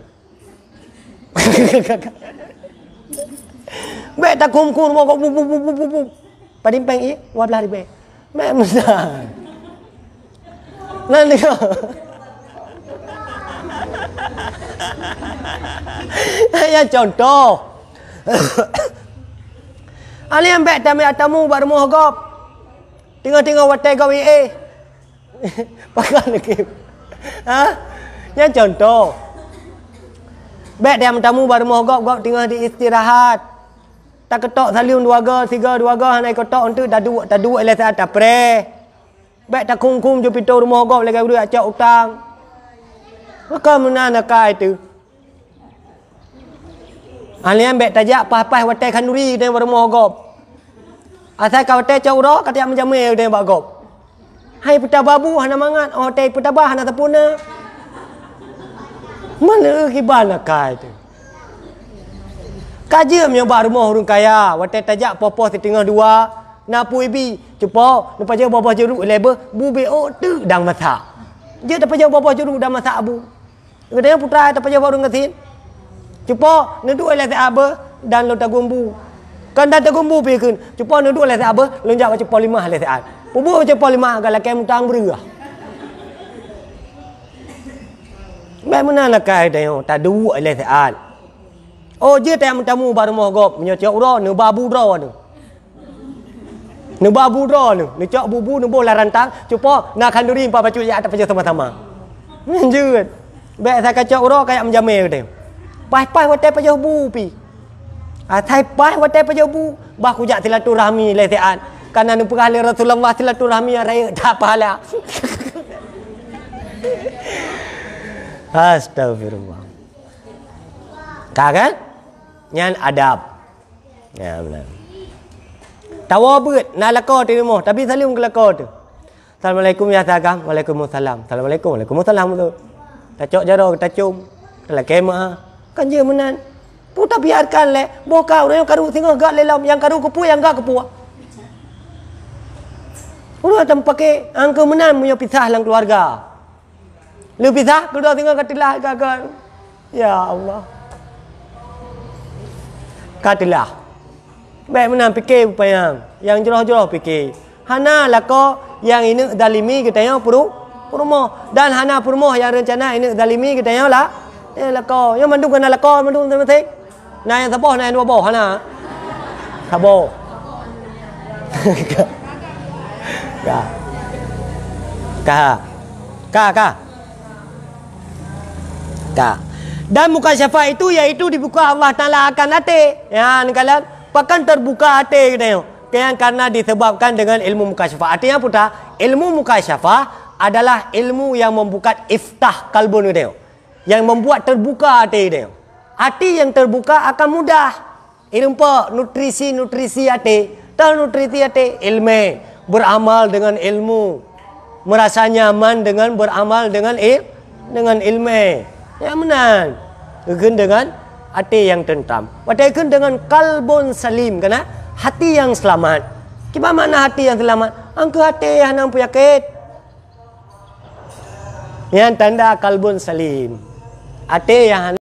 Baik tak kum kum mogok bu bu bu bu bu. Pada impang i, wa belah ribe. Mem sah. Nanti ko. Ayah contoh. Ali ambek tamu atamu baru gop. Tengok-tengok watai kau ni eh. Pakar lagi. Ha? Ya contoh. Bek dia tamu baru mohgop, gop tengok di istirahat tak ketok salium dua ga, tiga dua ga hanai ketok untu dah dua dah dua ele sa pre. Baik tak kungkung jo pito rumah ga boleh gaudu acak utang. mana nak nakai tu. Alian bek tajak pas-pas watai kanuri dan rumah ga. Asal kau teh cakap roh kata yang menjamu yang dia bagop. Hai putar babu hana mangan, oh teh putar bah hana tepuna. Mana kibar nak kait tu? Kaja menyembah rumah orang kaya. Wata tajak popo setengah dua. Napu ibi. Cepo. Lepas je bapa jeruk lebe. Bu beo oh, tu dang masak. Je tepat je bapa jeruk dang masak bu. Kedanya putra tepat je warung kesin. Cepo. Nedu oleh seaba. Dan lo tak gumbu. Kan dah tak gumbu pikun. Cepo nedu oleh seaba. Lenjak macam polimah oleh seaba. Pupu macam polimah. Kalau kem utang berah. Memang nak kaya dengan tak duduk oleh seaba. Oh je tem tamu baru mau gop punya cak ura ne babu dra ne. Ne babu dra ne, ne cak bubu ne bola rantang, cupo na kanduri pa baju ya atap sama sama. Menjut. Kan. Be sa ka cak ura kayak menjame de. Pai pai wa te pajo pi. Ah tai pai wa te pajo bu, ba ku jak silaturahmi le sean. Kana ne pengale Rasulullah silaturahmi arai dak pahala. Astagfirullah. Kagak? Kan? Nyan adab. Ya benar. Tahu apa? Nak lakar tu memang. Tapi salim ke lakar tu. Assalamualaikum ya sahagam. Waalaikumsalam. Assalamualaikum. Waalaikumsalam tu. Tacok jarak, tacok. Dalam kemah. Ah. Kan je menan. Puta biarkan le. Boka orang yang karu. Singa gak lelam. Yang karu kepua, yang gak kepua. Orang tak pakai angka menan punya pisah dalam keluarga. Lu pisah? Kedua tengah katilah. Ya Allah katilah baik menang fikir rupanya yang jeroh-jeroh fikir hana lako yang ini dalimi kita yang puru purmo dan hana purmo yang rencana ini dalimi kita lah. yang la. eh lako yang mandu kena lako mandu tak mesti nah yang sabo nah yang dua bo hana sabo ka ka ka ka ka dan muka syafaat itu iaitu dibuka Allah Taala akan hati. Ya, kala pakan terbuka hati kita tengok. karena disebabkan dengan ilmu muka mukasyafah. Artinya apa tak? Ilmu muka mukasyafah adalah ilmu yang membuka iftah kalbu kita tengok. Yang membuat terbuka hati kita tengok. Hati yang terbuka akan mudah. Ilmu nutrisi-nutrisi hati. tahu nutrisi hati. Ilmu beramal dengan ilmu merasa nyaman dengan beramal dengan il dengan ilmu yang menang Gugun dengan hati yang tentam Wadaikun dengan kalbon salim Kerana ha? hati yang selamat Kita mana hati yang selamat Angku hati yang nak puyakit Yang tanda kalbon salim Hati yang